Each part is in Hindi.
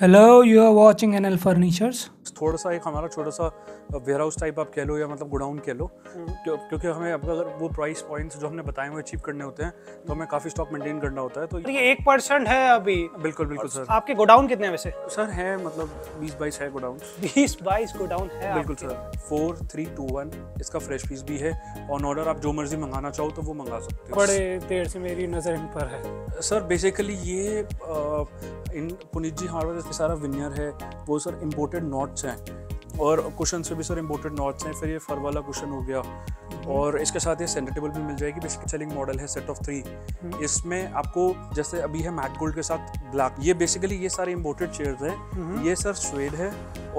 Hello, you are watching NL Furnitures. थोड़ा सा एक हमारा छोटा सा वेयर हाउस टाइप आप कह लो या मतलब गोडाउन कह लो हम्म। क्योंकि हमें अगर वो प्राइस पॉइंट्स जो हमने बताए हुए अचीव करने होते हैं तो हमें काफी स्टॉक मेंटेन करना होता है तो ये एक परसेंट है अभी बिल्कुल बिल्कुल सर आपके गोडाउन कितने वैसे सर है मतलब बीस बाईस है गोडाउन बीस बाईस गोडाउन है बिल्कुल sir four three two one इसका फ्रेश पीस भी है ऑन ऑर्डर आप जो मर्जी मंगाना चाहो तो वो मंगा सकते हो बड़े देर से मेरी नज़र इन पर है सर बेसिकली ये इन पुनीत जी हार्वेस्ट सारा विनियर है वो सर इम्पोर्टेड नॉट से हैं और क्वेश्चन से भी सर इम्पोर्टेड नॉर्थ हैं फिर ये फर वाला क्वेश्चन हो गया हम्म। और इसके साथ ये सेंटर टेबल भी मिल जाएगी बेसिक सेलिंग मॉडल है सेट ऑफ थ्री इसमें आपको जैसे अभी है मैट गोल्ड के साथ ब्लैक ये बेसिकली ये सारे इम्पोर्टेड चेयर हैं हम्म। ये सर स्वेड है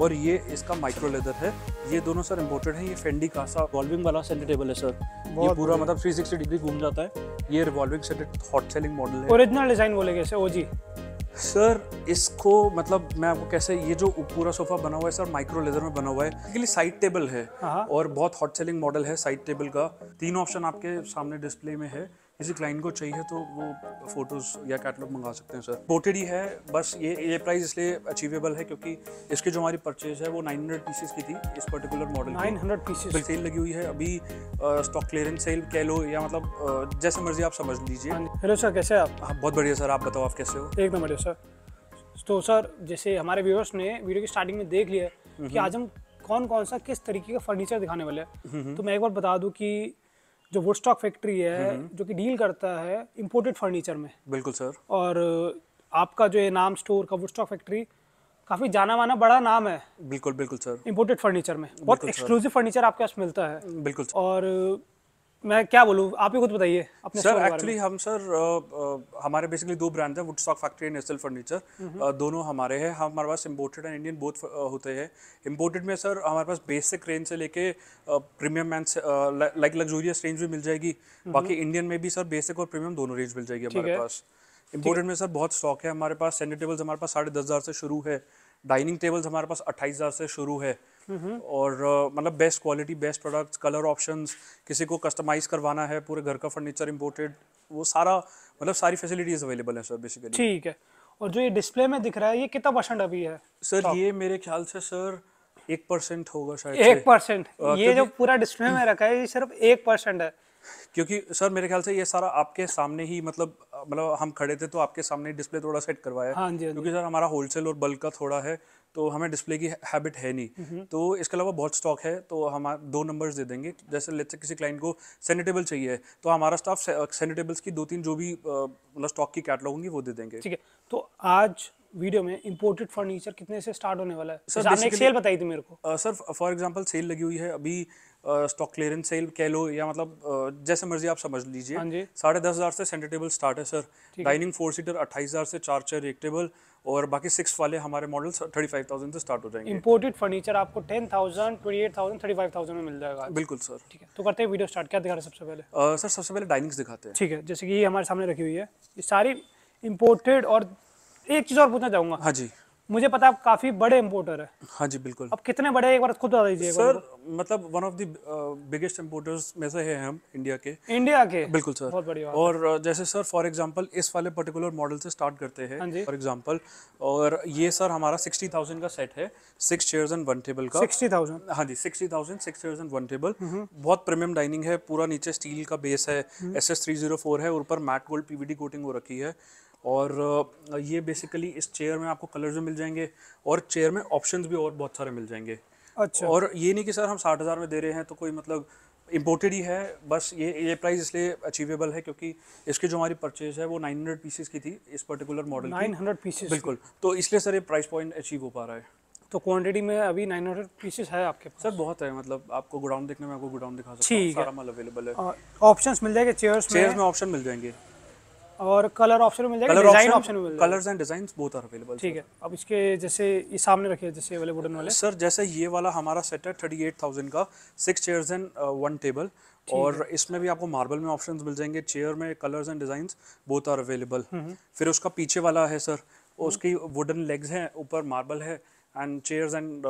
और ये इसका माइक्रो लेदर है ये दोनों सर इम्पोर्टेड है ये फेंडी कासा रिवॉल्विंग वाला सेंटर टेबल है सर ये पूरा मतलब 360 डिग्री घूम जाता है ये revolving set hot selling model है ओरिजिनल डिजाइन बोले बोलेगे सर जी सर इसको मतलब मैं आपको कैसे ये जो पूरा सोफा बना हुआ है सर माइक्रो लेदर में बना हुआ है बेसिकली साइड टेबल है हाँ। और बहुत हॉट सेलिंग मॉडल है साइड टेबल का तीन ऑप्शन आपके सामने डिस्प्ले में है किसी क्लाइंट को चाहिए तो वो फोटोज़ या कैटलॉग मंगा सकते हैं सर पोर्टेड ही है बस ये ये प्राइस इसलिए अचीवेबल है क्योंकि इसकी जो हमारी परचेज है वो 900 पीसेस की थी इस पर्टिकुलर मॉडल 900 पीसेस सेल लगी हुई है अभी स्टॉक क्लियरेंस सेल कह लो या मतलब आ, जैसे मर्जी आप समझ लीजिए हेलो हाँ सर कैसे आप हाँ बहुत बढ़िया सर आप बताओ आप कैसे हो एकदम बढ़िया सर तो सर जैसे हमारे व्यूअर्स ने वीडियो की स्टार्टिंग में देख लिया कि आज हम कौन कौन सा किस तरीके का फर्नीचर दिखाने वाले हैं तो मैं एक बार बता दूं कि जो वुडस्टॉक फैक्ट्री है हम्म, हम्म। जो कि डील करता है इम्पोर्टेड फर्नीचर में बिल्कुल सर और आपका जो ये नाम स्टोर का वुडस्टॉक फैक्ट्री काफी जाना माना बड़ा नाम है बिल्कुल बिल्कुल सर इम्पोर्टेड फर्नीचर में बहुत एक्सक्लूसिव फर्नीचर आपके पास मिलता है बिल्कुल और मैं क्या बोलूँ आप ही खुद बताइए सर एक्चुअली हम सर आ, आ, हमारे बेसिकली दो ब्रांड हैं वुडस्टॉक फैक्ट्री एंड एसल फर्नीचर दोनों हमारे हैं हम हमारे पास इम्पोर्टेड एंड इंडियन बोथ होते हैं इम्पोर्टेड में सर हमारे पास बेसिक रेंज से लेके प्रीमियम से लाइक लग्जूरियस रेंज भी मिल जाएगी हम्म। बाकी इंडियन में भी सर बेसिक और प्रीमियम दोनों रेंज मिल जाएगी हमारे पास इम्पोर्टेड में सर बहुत स्टॉक है हमारे पास सेंटर टेबल्स हमारे पास साढ़े दस हज़ार से शुरू है डाइनिंग टेबल्स हमारे पास अट्ठाईस हज़ार से शुरू है और मतलब best quality best products colour options किसी को कस्टमाइज करवाना है पूरे घर का फर्नीचर इम्पोर्टेड वो सारा मतलब सारी फैसिलिटीज अवेलेबल है सर बेसिकली ठीक है और जो ये डिस्प्ले में दिख रहा है ये कितना परसेंट अभी है सर ये मेरे ख्याल से सर एक परसेंट होगा शायद एक परसेंट ये जो पूरा डिस्प्ले में रखा है ये सिर्फ एक परसेंट है क्योंकि सर मेरे ख्याल से ये सारा आपके सामने ही मतलब मतलब हम खड़े थे तो आपके सामने डिस्प्ले थोड़ा सेट करवाया हाँ, हाँ जी क्योंकि सर हमारा होलसेल और बल्क का थोड़ा है तो हमें डिस्प्ले की हैबिट है नहीं तो इसके अलावा बहुत स्टॉक है तो हम दो नंबर्स दे देंगे जैसे लेट से किसी क्लाइंट को सैनिटेबल चाहिए तो हमारा स्टाफ सैनिटेबल्स uh, की दो तीन जो भी uh, मतलब स्टॉक की कैटलॉग होंगी वो दे देंगे ठीक है तो आज वीडियो में इम्पोर्टेड फर्नीचर कितने से स्टार्ट होने वाला है सर सेल बताई थी मेरे को सर फॉर एग्जांपल सेल लगी हुई है अभी स्टॉक क्लियरेंस सेल कह लो या मतलब जैसे मर्जी आप समझ लीजिए हाँ साढ़े दस हज़ार से सेंटर टेबल स्टार्ट है सर डाइनिंग फोर सीटर अट्ठाईस हज़ार से चार चेयर एक टेबल और बाकी सिक्स वाले हमारे मॉडल्स थर्टी फाइव थाउजेंड से स्टार्ट हो जाएंगे इंपोर्टेड फर्नीचर आपको ten thousand twenty eight thousand thirty five thousand में मिल जाएगा बिल्कुल सर ठीक है तो करते हैं वीडियो स्टार्ट क्या दिखा रहे हैं सबसे पहले uh, सर सबसे पहले डाइनिंग्स दिखाते हैं ठीक है जैसे कि ये हमारे सामने रखी हुई है ये सारी इम्पोर्टेड और एक चीज़ और पूछना चाहूँगा हाँ जी मुझे पता है काफी बड़े इम्पोर्टर है हाँ जी बिल्कुल अब कितने बड़े एक बार खुद बता दीजिए सर मतलब one of the biggest importers में से है हम इंडिया के इंडिया के बिल्कुल सर बहुत बढ़िया और uh, जैसे सर फॉर एग्जांपल इस वाले पर्टिकुलर मॉडल से स्टार्ट करते हैं फॉर हाँ एग्जांपल और ये सर हमारा सिक्सटी थाउजेंड का सेट है six chair and one table का सिक्सटी थाउजेंड हाँ जी sixty thousand six chair and one table बहुत प्रीमियम डाइनिंग है पूरा नीचे स्टील का बेस है S S three zero four है ऊपर मैट गोल्ड पीवीडी कोटिंग हो रखी है और ये बेसिकली इस चेयर में आपको कलर्स भी मिल जाएंगे और चेयर में ऑप्शंस भी और बहुत सारे मिल जाएंगे अच्छा और ये नहीं कि सर हम साठ हज़ार में दे रहे हैं तो कोई मतलब इम्पोर्टेड ही है बस ये ये प्राइस इसलिए अचीवेबल है क्योंकि इसकी जो हमारी परचेज है वो 900 पीसेस की थी इस पर्टिकुलर मॉडल 900 पीसेस बिल्कुल तो इसलिए सर ये प्राइस पॉइंट अचीव हो पा रहा है तो क्वांटिटी में अभी 900 पीसेस है आपके पास सर बहुत है मतलब आपको गोडाउन देखने में आपको गोडाउन दिखा सकता सारा माल अवेलेबल है ऑप्शंस मिल जाएंगे चेयर्स चेयर्स में ऑप्शन मिल जाएंगे और कलर ऑप्शन मिल जाएगा डिजाइन ऑप्शन मिल जाएगा colours and designs both are available ठीक है अब इसके जैसे ये सामने रखे जैसे वाले वुडन वाले सर जैसे ये वाला हमारा सेट है थर्टी एट थाउजेंड का six chairs and one table और इसमें भी आपको मार्बल में ऑप्शंस मिल जाएंगे चेयर में colours and design both are available फिर उसका पीछे वाला है सर हम्म। उसकी वुडन लेग्स हैं ऊपर मार्बल है एंड चेयर्स एंड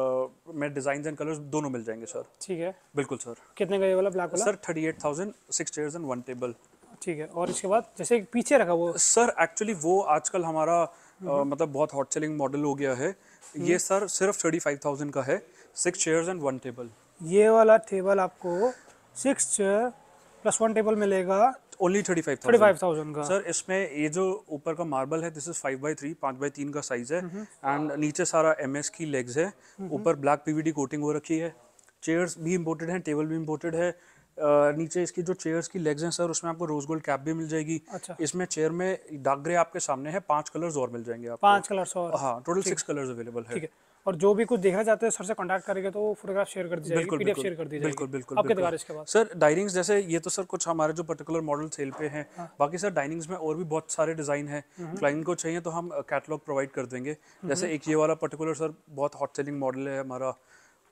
में डिजाइन एंड कलर्स दोनों मिल जाएंगे सर ठीक है बिल्कुल सर कितने का ये वाला ब्लैक वाला sir thirty eight thousand six chairs and one table ठीक है और इसके बाद जैसे पीछे रखा वो सर एक्चुअली वो आजकल हमारा आ, हम्म। मतलब बहुत हॉट सेलिंग मॉडल हो गया है हम्म। ये सर सिर्फ थर्टी फाइव थाउजेंड का है six chairs and one table ये वाला टेबल आपको six chair plus one table मिलेगा only thirty five thirty five thousand का सर इसमें ये जो ऊपर का मार्बल है this is five by three पाँच बाई तीन का साइज है एंड हम्म। नीचे सारा एम एस की लेग्स है ऊपर ब्लैक पीवीडी कोटिंग हो रखी है चेयर्स भी इम्पोर्टेड हैं टेबल भी इम्पोर्टेड है नीचे इसकी जो चेयर्स की लेग्स हैं सर उसमें आपको रोज गोल्ड कैप भी मिल जाएगी अच्छा। इसमें चेयर में डार्क ग्रे आपके सामने है पांच कलर्स और मिल जाएंगे आपको पांच कलर्स और हाँ टोटल सिक्स कलर्स अवेलेबल है और जो भी कुछ देखना चाहते हैं सर से कांटेक्ट करेंगे तो फोटोग्राफ शेयर कर दीजिए बिल्कुल पीडीएफ कर दीजिए बिल्कुल बिल्कुल आपके द्वारा इसके बाद सर डाइनिंग्स जैसे ये तो सर कुछ हमारे जो पर्टिकुलर मॉडल सेल पे हैं हाँ। बाकी सर डाइनिंग्स में और भी बहुत सारे डिजाइन है क्लाइंट को चाहिए तो हम कैटलॉग प्रोवाइड कर देंगे जैसे हम्म। एक ये वाला पर्टिकुलर सर बहुत हॉट सेलिंग मॉडल है हमारा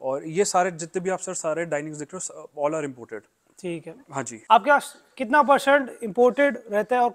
और ये सारे जितने भी आप सर सारे डाइनिंग देख रहे हो ऑल आर इम्पोर्टेड ठीक है हाँ जी आपके पास कितना परसेंट इम्पोर्टेड रहता है और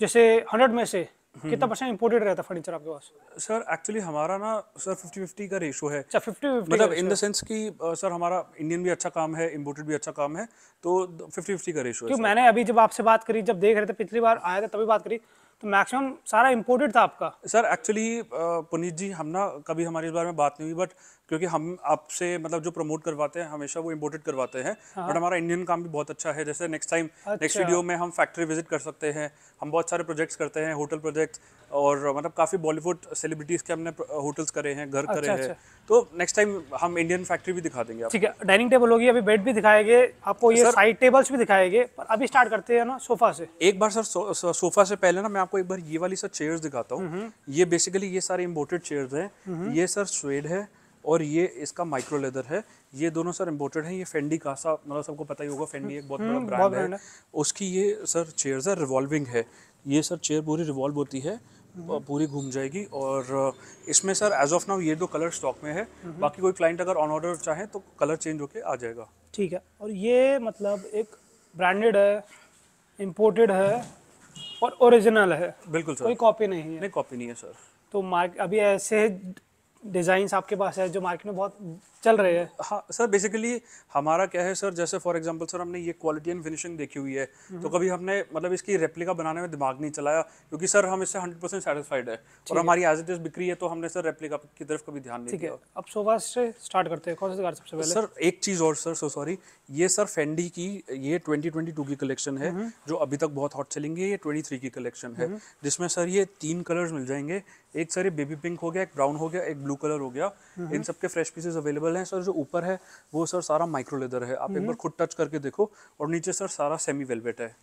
जैसे हंड्रेड में से हम्म। कितना परसेंट इम्पोर्टेड रहता है फर्नीचर आपके पास सर एक्चुअली हमारा ना सर फिफ्टी फिफ्टी का रेशो है अच्छा फिफ्टी मतलब इन द सेंस कि uh, सर हमारा इंडियन भी अच्छा काम है इम्पोर्टेड भी अच्छा काम है तो फिफ्टी फिफ्टी का रेशो क्यों मैंने अभी जब आपसे बात करी जब देख रहे थे पिछली बार आया था तभी बात करी तो मैक्सिमम सारा इम्पोर्टेड था आपका sir actually uh, Puneet ji हम ना कभी हमारी इस बारे में बात नहीं हुई बट क्योंकि हम आपसे मतलब जो प्रमोट करवाते हैं हमेशा वो इम्पोर्टेड करवाते हैं हाँ। बट हमारा इंडियन काम भी बहुत अच्छा है जैसे नेक्स्ट टाइम नेक्स्ट वीडियो में हम फैक्ट्री विजिट कर सकते हैं हम बहुत सारे प्रोजेक्ट्स करते हैं होटल प्रोजेक्ट्स और मतलब काफ़ी बॉलीवुड सेलिब्रिटीज़ के हमने होटल्स करे हैं घर करे अच्छा, हैं अच्छा। तो नेक्स्ट टाइम हम इंडियन फैक्ट्री भी दिखा देंगे ठीक है डाइनिंग टेबल होगी अभी बेड भी दिखाएंगे आपको ये साइड टेबल्स भी दिखाएंगे पर अभी स्टार्ट करते हैं ना सोफा से एक बार सर सोफा से पहले ना मैं आपको एक बार ये वाली सर चेयर्स दिखाता हूँ हम्म। ये बेसिकली ये सारे इम्पोर्टेड चेयर्स हैं हम्म। ये सर स्वेड है और ये इसका माइक्रो लेदर है ये दोनों सर इम्पोर्टेड हैं ये फेंडी का सा मतलब सबको पता ही होगा फेंडी एक बहुत बड़ा हम्म, ब्रांड है।, है उसकी ये सर चेयर सर रिवॉल्विंग है ये सर चेयर पूरी रिवॉल्व होती है हम्म। पूरी घूम जाएगी और इसमें सर एज ऑफ नाउ ये दो कलर स्टॉक में है हम्म। बाकी कोई क्लाइंट अगर ऑन ऑर्डर चाहे तो कलर चेंज होके आ जाएगा ठीक है और ये मतलब एक ब्रांडेड है इम्पोर्टेड है और ओरिजिनल है बिल्कुल सर कोई कॉपी नहीं है नहीं कॉपी नहीं है सर तो मार्केट अभी ऐसे डिज़ाइंस आपके पास है जो मार्केट में बहुत चल रहे हैं हाँ सर बेसिकली हमारा क्या है सर जैसे फॉर एग्जांपल सर हमने ये क्वालिटी एंड फिनिशिंग देखी हुई है तो हम्म। कभी हमने मतलब इसकी रेप्लिका बनाने में दिमाग नहीं चलाया क्योंकि सर हम इससे हंड्रेड परसेंट सेटिस्फाइड है और हमारी एज इट इज बिक्री है तो हमने सर रेप्लिका की तरफ कभी ध्यान नहीं दिया अब सोफा से स्टार्ट करते हैं कौन सबसे पहले सर एक चीज़ और सर सो सॉरी ये सर फेंडी की ये ट्वेंटी की कलेक्शन है हम्म। जो अभी तक बहुत हॉट सेलिंग है ये ट्वेंटी की कलेक्शन है हम्म। जिसमें सर ये तीन कलर्स मिल जाएंगे एक सर ये बेबी पिंक हो गया एक ब्राउन हो गया एक ब्लू कलर हो गया इन सबके फ्रेश पीसेज अवेलेबल लेवल है सर जो ऊपर है वो सर सारा माइक्रो लेदर है आप एक बार हम्म। खुद टच करके देखो और नीचे सर सारा सेमी वेलवेट है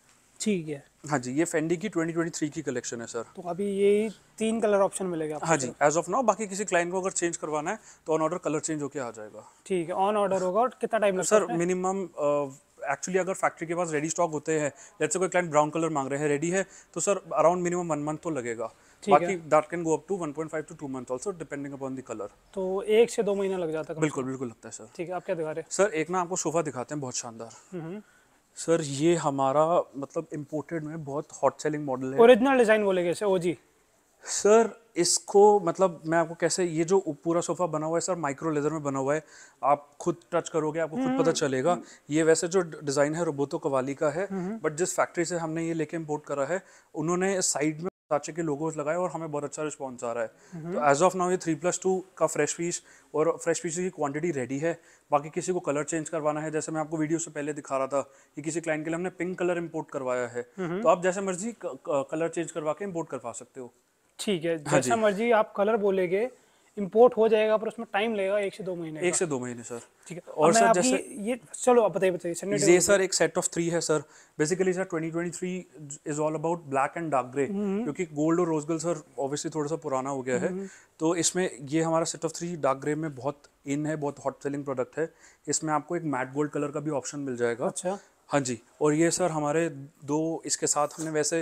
ठीक है हाँ जी ये फेंडी की 2023 की कलेक्शन है सर तो अभी ये तीन कलर ऑप्शन मिलेगा हाँ जी एज ऑफ नाउ बाकी किसी क्लाइंट को अगर चेंज करवाना है तो ऑन ऑर्डर कलर चेंज होकर आ जाएगा ठीक है ऑन ऑर्डर होगा और कितना टाइम लगेगा सर मिनिमम एक्चुअली अगर फैक्ट्री के पास रेडी स्टॉक होते हैं जैसे कोई क्लाइंट ब्राउन कलर मांग रहे हैं रेडी है तो sir around minimum one month तो लगेगा बाकी that can go up to 1.5 to 2 month also depending upon the colour तो एक से दो महीना लग जाता है बिल्कुल बिल्कुल लगता है सर ठीक है आप क्या दिखा रहे हैं सर एक ना आपको सोफा दिखाते हैं बहुत शानदार सर हम्म। ये हमारा मतलब इंपोर्टेड में बहुत हॉट सेलिंग मॉडल है ओरिजिनल डिजाइन बोलेंगे इसे ओजी सर इसको मतलब मैं आपको कैसे ये जो पूरा सोफा बना हुआ है सर माइक्रो लेदर में बना हुआ है आप खुद टच करोगे आपको खुद पता हम्म। चलेगा ये वैसे जो डिजाइन है रोबोटो कवाली का है बट हम्म। जिस फैक्ट्री से हमने ये लेके इम्पोर्ट करा है उन्होंने साइड में साचे के लोगोज लगाए और हमें बहुत अच्छा रिस्पॉन्स आ रहा है हम्म। तो एज ऑफ नाउ ये थ्री प्लस टू का फ्रेश पीस और फ्रेश पीस की क्वांटिटी रेडी है बाकी किसी को कलर चेंज करवाना है जैसे मैं आपको वीडियो से पहले दिखा रहा था कि किसी क्लाइंट के लिए हमने पिंक कलर इम्पोर्ट करवाया है हम्म। तो आप जैसे मर्जी कलर चेंज करवा के इम्पोर्ट करवा सकते हो ठीक है हाँ जैसा मर्जी आप कलर बोलेगे इम्पोर्ट हो जाएगा पर उसमें टाइम लगेगा एक से दो महीने एक से दो महीने सर ठीक है और सर जैसे ये चलो आप बताइए बताइए ये सर एक सेट ऑफ थ्री है sir basically sir 2023 is all about black and dark grey क्योंकि गोल्ड और रोजगल सर ऑब्वियसली थोड़ा सा पुराना हो गया है हम्म। तो इसमें ये हमारा set of three dark grey में बहुत इन है बहुत हॉट सेलिंग प्रोडक्ट है इसमें आपको एक मैट गोल्ड कलर का भी ऑप्शन मिल जाएगा अच्छा हाँ जी और ये सर हमारे दो इसके साथ हमने वैसे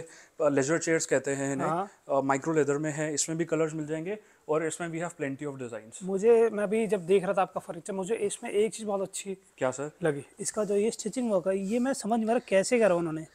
लेजर चेयर्स कहते हैं इन्हें माइक्रो हाँ। लेदर में है इसमें भी कलर्स मिल जाएंगे और इसमें we have plenty of design मुझे मैं भी जब देख रहा था आपका फर्नीचर मुझे इसमें एक चीज़ बहुत अच्छी क्या सर लगी इसका जो ये स्टिचिंग वर्क है ये मैं समझ मेरा कैसे करा उन्होंने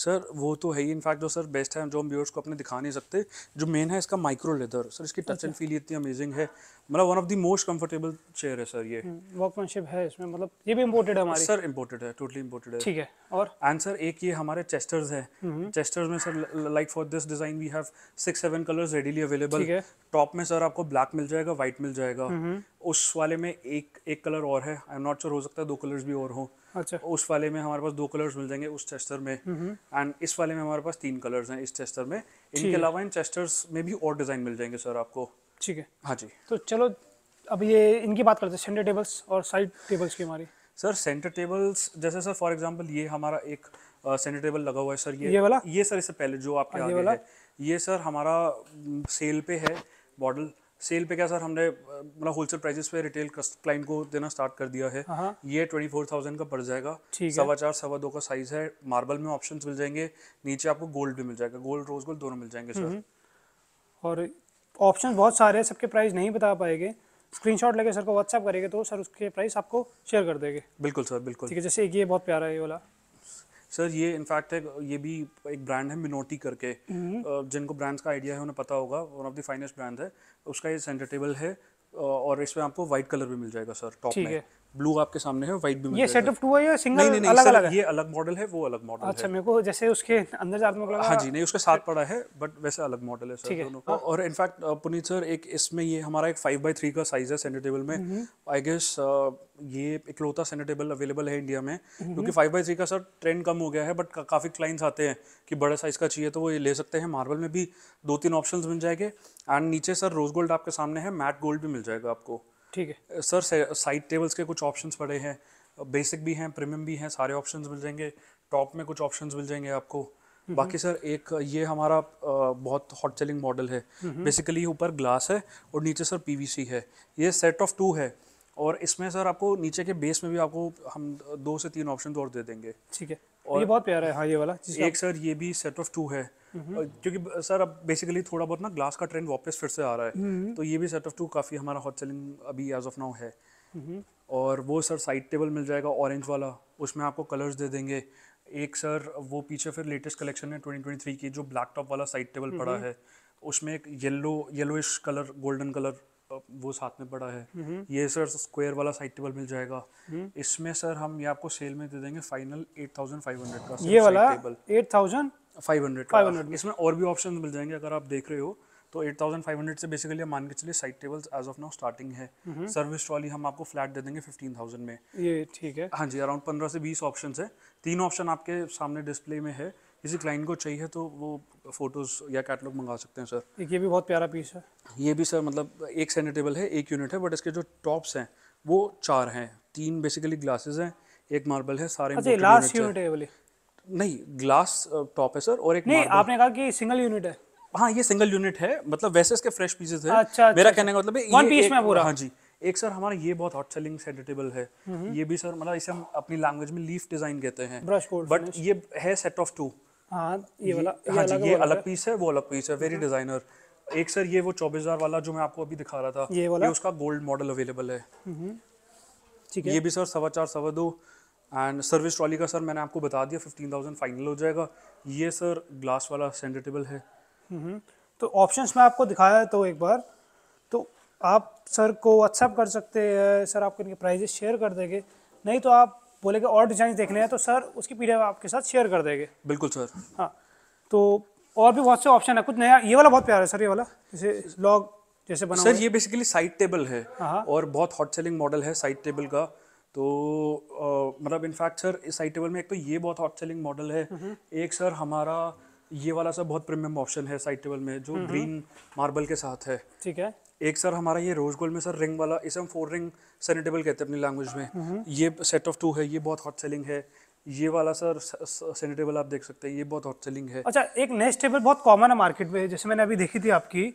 सर वो तो है ही इनफैक्ट जो सर बेस्ट है जो हम व्यूअर्स को अपने दिखा नहीं सकते जो मेन है इसका माइक्रो लेदर सर इसकी टच एंड फील इतनी अमेजिंग है मतलब one of the most comfortable chair है सर ये वर्कमैनशिप हम्म, है इसमें मतलब ये भी इम्पोर्टेड है हमारी सर इम्पोर्टेड है टोटली इम्पोर्टेड है ठीक है और एंड सर एक ये हमारे चेस्टर्स है चेस्टर्स में sir like for this design we have six seven colours readily available top में सर आपको ब्लैक मिल जाएगा व्हाइट मिल जाएगा हम्म। उस वाले में एक एक कलर और है आई एम नॉट श्योर हो सकता है दो कलर्स भी और हों अच्छा तो उस वाले में हमारे पास दो कलर्स मिल जाएंगे उस चेस्टर में एंड इस वाले में हमारे पास तीन कलर्स हैं इस चेस्टर में इनके अलावा इन चेस्टर्स में भी और डिज़ाइन मिल जाएंगे सर आपको ठीक है हाँ जी तो चलो अब ये इनकी बात करते हैं सेंटर टेबल्स और साइड टेबल्स की हमारी सर सेंटर टेबल्स जैसे सर फॉर एग्जाम्पल ये हमारा एक सेंटर uh, टेबल लगा हुआ है सर ये ये वाला ये सर इससे पहले जो आपके हाँ, आगे है ये सर हमारा सेल पे है मॉडल सेल पे क्या सर हमने मतलब होलसेल प्राइसेस पे रिटेल क्लाइंट को देना स्टार्ट कर दिया है हाँ, हाँ। ये ट्वेंटी फोर थाउजेंड का पड़ जाएगा सवा चार सवा दो का साइज है मार्बल में ऑप्शन मिल जाएंगे नीचे आपको गोल्ड भी मिल जाएगा गोल्ड रोज गोल्ड दोनों मिल जाएंगे सर हम्म। और ऑप्शन बहुत सारे हैं सबके प्राइस नहीं बता पाएंगे स्क्रीनशॉट लेके सर को व्हाट्सएप करेंगे तो सर उसके प्राइस आपको शेयर कर देंगे बिल्कुल सर बिल्कुल ठीक है जैसे ये बहुत प्यारा है ये वाला सर ये इनफैक्ट है ये भी एक ब्रांड है मिनोटी करके हम्म। जिनको ब्रांड्स का आइडिया है उन्हें पता होगा one of the finest brand है उसका ये सेंटर टेबल है और इसमें आपको वाइट कलर भी मिल जाएगा सर टॉप में ब्लू आपके सामने है व्हाइट भी ये सेट ऑफ टू है या सिंगल नहीं, नहीं, नहीं, अलग अलग है ये अलग मॉडल है वो अलग मॉडल अच्छा मेरे को जैसे उसके अंदर जाते हैं हाँ जी नहीं उसके साथ पड़ा है बट वैसे अलग मॉडल है सर दोनों का हाँ। और इनफैक्ट पुनीत सर एक इसमें ये हमारा एक फाइव बाई थ्री का साइज है सेंटर टेबल में आई हम्म। गेस ये इकलौता सेंटर टेबल अवेलेबल है इंडिया में हम्म। क्योंकि फाइव बाई थ्री का सर ट्रेंड कम हो गया है बट काफ़ी क्लाइंट्स आते हैं कि बड़ा साइज़ का चाहिए तो वो ये ले सकते हैं मार्बल में भी दो तीन ऑप्शन मिल जाएंगे एंड नीचे सर रोज गोल्ड आपके सामने है मैट गोल्ड भी मिल जाएगा आपको ठीक है सर साइड टेबल्स के कुछ ऑप्शंस पड़े हैं बेसिक भी हैं प्रीमियम भी हैं सारे ऑप्शंस मिल जाएंगे टॉप में कुछ ऑप्शंस मिल जाएंगे आपको हम्म, बाकी हम्म। सर एक ये हमारा बहुत हॉट सेलिंग मॉडल है बेसिकली हम्म, ऊपर ग्लास है और नीचे सर पीवीसी है ये सेट ऑफ टू है और इसमें सर आपको नीचे के बेस में भी आपको हम दो से तीन ऑप्शन और दे देंगे ठीक है और ये बहुत प्यारा है हाँ ये वाला एक सर ये भी सेट ऑफ टू है हम्म। क्योंकि सर अब बेसिकली थोड़ा बहुत ना ग्लास का ट्रेंड वापस फिर से आ रहा है हम्म। तो ये भी सेट ऑफ टू काफ़ी हमारा हॉट सेलिंग अभी एज ऑफ नाउ है हम्म। और वो सर साइड टेबल मिल जाएगा ऑरेंज वाला उसमें आपको कलर्स दे देंगे एक सर वो पीछे फिर लेटेस्ट कलेक्शन है 2023 की जो ब्लैक टॉप वाला साइड टेबल पड़ा है उसमें एक yellow yellowish colour golden colour वो साथ में पड़ा है ये सर स्क्वायर वाला साइड टेबल मिल जाएगा इसमें सर हम ये आपको सेल में दे देंगे फाइनल 8500 का ये वाला 8500 फाइव हंड्रेड फाइव हंड्रेड इसमें और भी ऑप्शन मिल जाएंगे अगर आप देख रहे हो तो 8500 से बेसिकली मान के चलिए side tables as of now starting है सर्विस हम्म। ट्रॉली हम आपको फ्लैट दे देंगे 15000 में ये ठीक है हाँ जी अराउंड 15 से 20 ऑप्शन है तीन ऑप्शन आपके सामने डिस्प्ले में है किसी क्लाइंट को चाहिए तो वो फोटोज या कैटलॉग मंगा सकते हैं सर ये भी बहुत प्यारा पीस है ये भी सर मतलब एक सैनिटेबल है एक यूनिट है बट इसके जो टॉप्स हैं वो चार हैं तीन बेसिकली ग्लासेज हैं एक मार्बल है सारे अच्छा लास्ट यूनिट है नहीं ग्लास टॉप uh, है सर और एक नहीं आपने कहा कि सिंगल यूनिट है हाँ ये सिंगल यूनिट है मतलब वैसे इसके फ्रेश पीसेस है अच्छा, मेरा अच्छा। कहने का मतलब वन पीस में पूरा हाँ जी एक सर हमारा ये बहुत हॉट सेलिंग सेडेटेबल है हम्म। ये भी सर मतलब इसे हम अपनी लैंग्वेज में लीफ डिजाइन कहते हैं बट ये है सेट ऑफ टू हाँ ये वाला हाँ जी ये अलग पीस है वो अलग पीस है वेरी डिजाइनर हम्म। एक सर ये वो चौबीस हजार वाला जो मैं आपको अभी दिखा रहा था ये वाला ये उसका गोल्ड मॉडल अवेलेबल है हम्म। ठीक है ये भी सर सवा चार सवा दो एंड सर्विस ट्रॉली का सर मैंने आपको बता दिया फिफ्टीन थाउजेंड फाइनल हो जाएगा ये सर ग्लास वाला सेंडेटेबल है हम्म, तो ऑप्शंस में आपको दिखाया तो एक बार तो आप सर को व्हाट्सअप कर सकते हैं सर आपको इनके प्राइजेस शेयर कर देंगे नहीं तो आप बोलेंगे और डिज़ाइन देखने हैं तो सर उसकी पी आपके साथ शेयर कर देंगे बिल्कुल सर हाँ तो और भी बहुत से ऑप्शन है कुछ नया ये वाला बहुत प्यारा है सर ये वाला जैसे लॉग जैसे बना सर ये बेसिकली साइड टेबल है हाँ। और बहुत हॉट सेलिंग मॉडल है साइड टेबल का तो आ, मतलब इनफैक्ट सर इस साइड टेबल में एक तो ये बहुत हॉट सेलिंग मॉडल है हम्म। एक सर हमारा ये वाला सर बहुत प्रीमियम ऑप्शन है साइड टेबल में जो ग्रीन हम्म। मार्बल के साथ है ठीक है एक सर हमारा ये रोज गोल्ड में सर रिंग वाला इसे हम फोर रिंग सैनिटेबल कहते हैं अपनी लैंग्वेज में हम्म। ये सेट ऑफ टू है ये बहुत हॉट सेलिंग है ये वाला सर सैनिटेबल आप देख सकते हैं ये बहुत हॉट सेलिंग है अच्छा एक नेक्स्ट टेबल बहुत कॉमन है मार्केट में जैसे मैंने अभी देखी थी आपकी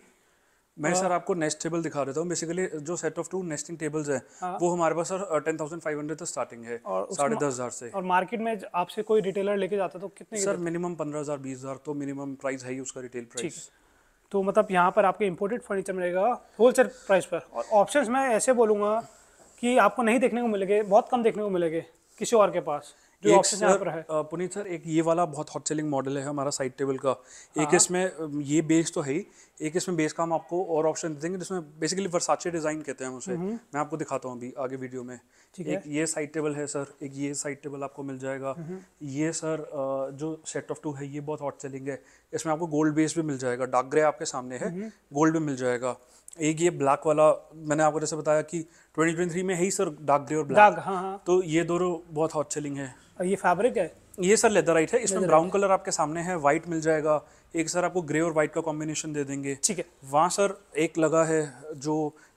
मैं हाँ। सर आपको नेस्ट टेबल दिखा देता हूँ बेसिकली जो set of two nesting tables है वो हमारे पास sir ten thousand five hundred तक स्टार्टिंग है साढ़े दस हज़ार से और मार्केट में आपसे कोई रिटेलर लेके जाता तो कितने सर मिनिमम पंद्रह हज़ार बीस हज़ार तो मिनिमम प्राइस है ही उसका रिटेल प्राइस तो मतलब यहाँ पर आपके इम्पोर्टेड फर्नीचर मिलेगा होलसेल प्राइस पर और ऑप्शन मैं ऐसे बोलूँगा कि आपको नहीं देखने को मिलेंगे बहुत कम देखने को मिलेंगे किसी और के पास जो एक सर, पर है पुनीत सर एक ये वाला बहुत हॉट सेलिंग मॉडल है हमारा साइड टेबल का हाँ। एक इसमें ये बेस तो है ही एक इसमें बेस का हम आपको और ऑप्शन देंगे जिसमें बेसिकली वर्साचे डिज़ाइन कहते हैं उसे हम्म। मैं आपको दिखाता हूँ अभी आगे वीडियो में ठीक है ये साइड टेबल है सर एक ये साइड टेबल आपको मिल जाएगा हम्म। ये सर जो सेट ऑफ टू है ये बहुत हॉट सेलिंग है इसमें आपको गोल्ड बेस भी मिल जाएगा डार्क ग्रे आपके सामने है गोल्ड हम्म। भी मिल जाएगा एक ये ब्लैक वाला मैंने आपको जैसे बताया कि 2023 में है ही सर डार्क ग्रे और ब्लैक हाँ हाँ तो ये दोनों बहुत हॉट सेलिंग है ये फैब्रिक है ये सर लेदर राइट है इसमें ब्राउन कलर आपके सामने है व्हाइट मिल जाएगा एक सर आपको ग्रे और व्हाइट का कॉम्बिनेशन दे देंगे ठीक है वहाँ सर एक लगा है जो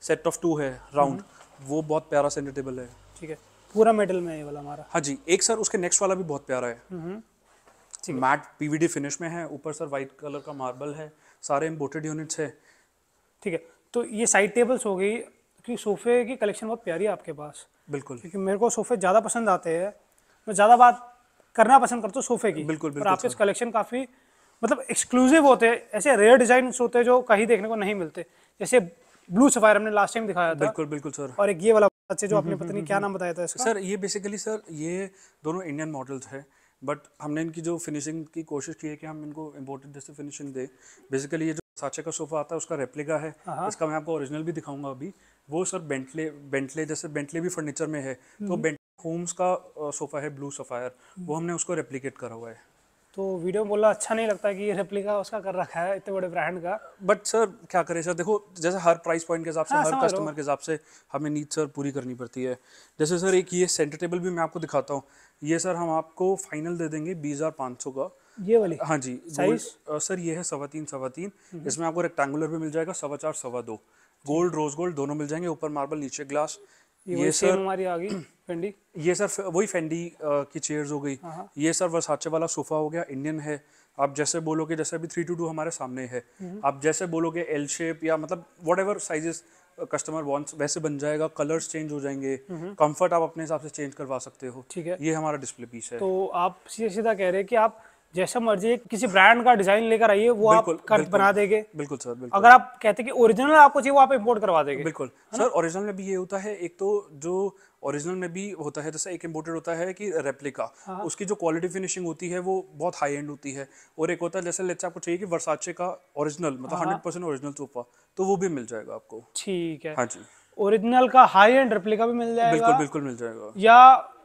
सेट ऑफ टू है राउंड हम्म। वो बहुत प्यारा सेंटेटेबल है ठीक है पूरा मेटल में ये वाला हमारा हाँ जी एक सर उसके नेक्स्ट वाला भी बहुत प्यारा है मैट पीवीडी फिनिश में है ऊपर सर व्हाइट कलर का मार्बल है सारे इम्पोर्टेड यूनिट्स है ठीक है तो ये साइड टेबल्स हो गई क्योंकि सोफ़े की कलेक्शन बहुत प्यारी है आपके पास बिल्कुल क्योंकि मेरे को सोफ़े ज़्यादा पसंद आते हैं मैं ज़्यादा बात करना पसंद करता हूँ सोफ़े की बिल्कुल, बिल्कुल आपके कलेक्शन काफ़ी मतलब एक्सक्लूसिव होते हैं ऐसे रेयर डिज़ाइन होते हैं जो कहीं देखने को नहीं मिलते जैसे ब्लू सफायर हमने लास्ट टाइम दिखाया था बिल्कुल बिल्कुल सर और एक ये वाला अच्छे जो हम्म, आपने हम्म, पता नहीं हम्म, क्या नाम बताया था इसका सर ये बेसिकली सर ये दोनों इंडियन मॉडल्स हैं बट हमने इनकी जो फिनिशिंग की कोशिश की है कि हम इनको इम्पोर्टेड जैसे फिनिशिंग दें बेसिकली ये साचे का सोफा आता है उसका रेप्लिका है इसका मैं आपको ओरिजिनल भी दिखाऊंगा अभी वो सर बेंटले बेंटले जैसे बेंटले भी फर्नीचर में है तो बेंटले होम्स का सोफा है ब्लू सफायर वो हमने उसको रेप्लीकेट करा हुआ है तो वीडियो में बोला अच्छा नहीं लगता कि ये रेप्लिका उसका कर रखा है इतने बड़े ब्रांड का बट सर क्या करें सर देखो जैसे हर प्राइस पॉइंट के हिसाब से हाँ, हर कस्टमर के हिसाब से हमें नीड सर पूरी करनी पड़ती है जैसे सर एक ये सेंटर टेबल भी मैं आपको दिखाता हूँ ये सर हम आपको फाइनल दे देंगे बीस हज़ार पाँच सौ का ये वाली हाँ जी साइज सर ये है सवा तीन सवा तीन हम्म। इसमें आपको रेक्टेंगुलर भी मिल जाएगा सवा चार सवा दो गोल्ड रोज गोल्ड दोनों मिल जाएंगे ऊपर मार्बल नीचे ग्लास ये, ये सर हमारी आ गई फेंडी ये सर वही फेंडी आ, की चेयर्स हो गई हाँ, हाँ। ये सर वसाचे वाला सोफा हो गया इंडियन है आप जैसे बोलोगे जैसे अभी थ्री टू टू हमारे सामने है हम्म। आप जैसे बोलोगे एल शेप या मतलब whatever sizes customer wants वैसे बन जाएगा कलर्स चेंज हो जाएंगे कंफर्ट हम्म। आप अपने हिसाब से चेंज करवा सकते हो ठीक है ये हमारा डिस्प्ले पीस है तो आप सीधा सीधा कह रहे हैं कि आप जैसा मर्जी किसी ब्रांड का डिजाइन लेकर आइए वो आप कर बना देंगे बिल्कुल सर बिल्कुल अगर आप कहते कि ओरिजिनल आपको चाहिए वो आप इम्पोर्ट करवा देंगे बिल्कुल सर ओरिजिनल में भी ये होता है एक तो जो ओरिजिनल में भी होता है जैसे एक इम्पोर्टेड होता है कि रेप्लिका हाँ। उसकी जो क्वालिटी फिनिशिंग होती है वो बहुत हाई एंड होती है और एक होता है जैसे लेट्स आपको चाहिए कि वर्साचे का ओरिजिनल मतलब हंड्रेड परसेंट ओरिजिनल सोफा तो वो भी मिल जाएगा आपको ठीक है हाँ जी ओरिजिनल का हाई एंड रेप्लिका भी मिल जाएगा बिल्कुल बिल्कुल मिल जाएगा या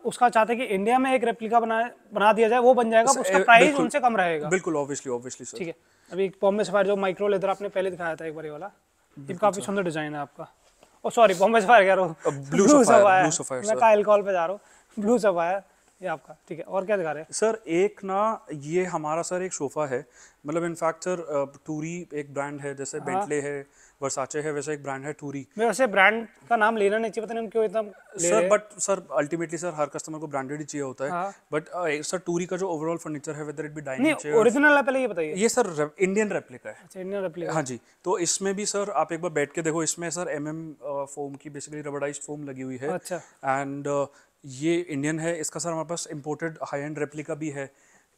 उसका चाहते हैं कि इंडिया में एक रेप्लिका बना बना दिया जाए वो बन जाएगा उसका प्राइस उनसे कम रहेगा बिल्कुल ऑब्वियसली ऑब्वियसली ठीक है अभी बॉम्बे सफायर जो माइक्रो लेदर आपने पहले दिखाया था एक बार वाला ये काफी सुंदर डिजाइन है आपका ओ सॉरी बॉम्बे सफायर कह रहा हूँ ब्लू सफायर मैं कहा कॉल पे जा रहा हूँ ब्लू सफायर ये आपका ठीक है और क्या दिखा रहे हैं सर एक ना ये हमारा सर एक सोफ़ा है मतलब इनफैक्ट सर टूरी एक ब्रांड है जैसे बेंटले हाँ। है वर्साचे है वैसे एक ब्रांड है टूरी मैं वैसे ब्रांड का नाम लेना नहीं चाहिए पता नहीं क्यों इतना sir but sir ultimately sir हर कस्टमर को ब्रांडेड ही चाहिए होता है बट सर टूरी का जो ओवरऑल फर्नीचर है whether it be dining original है पहले ये बताइए ये सर इंडियन रेप्लिका है अच्छा इंडियन रेप्लिका हाँ जी तो इसमें भी सर आप एक बार बैठ के देखो इसमें सर एम एम फोम की बेसिकली रबराइज फोम लगी हुई है अच्छा एंड uh, ये इंडियन है इसका सर हमारे पास इम्पोर्टेड हाई एंड रेप्लिका भी है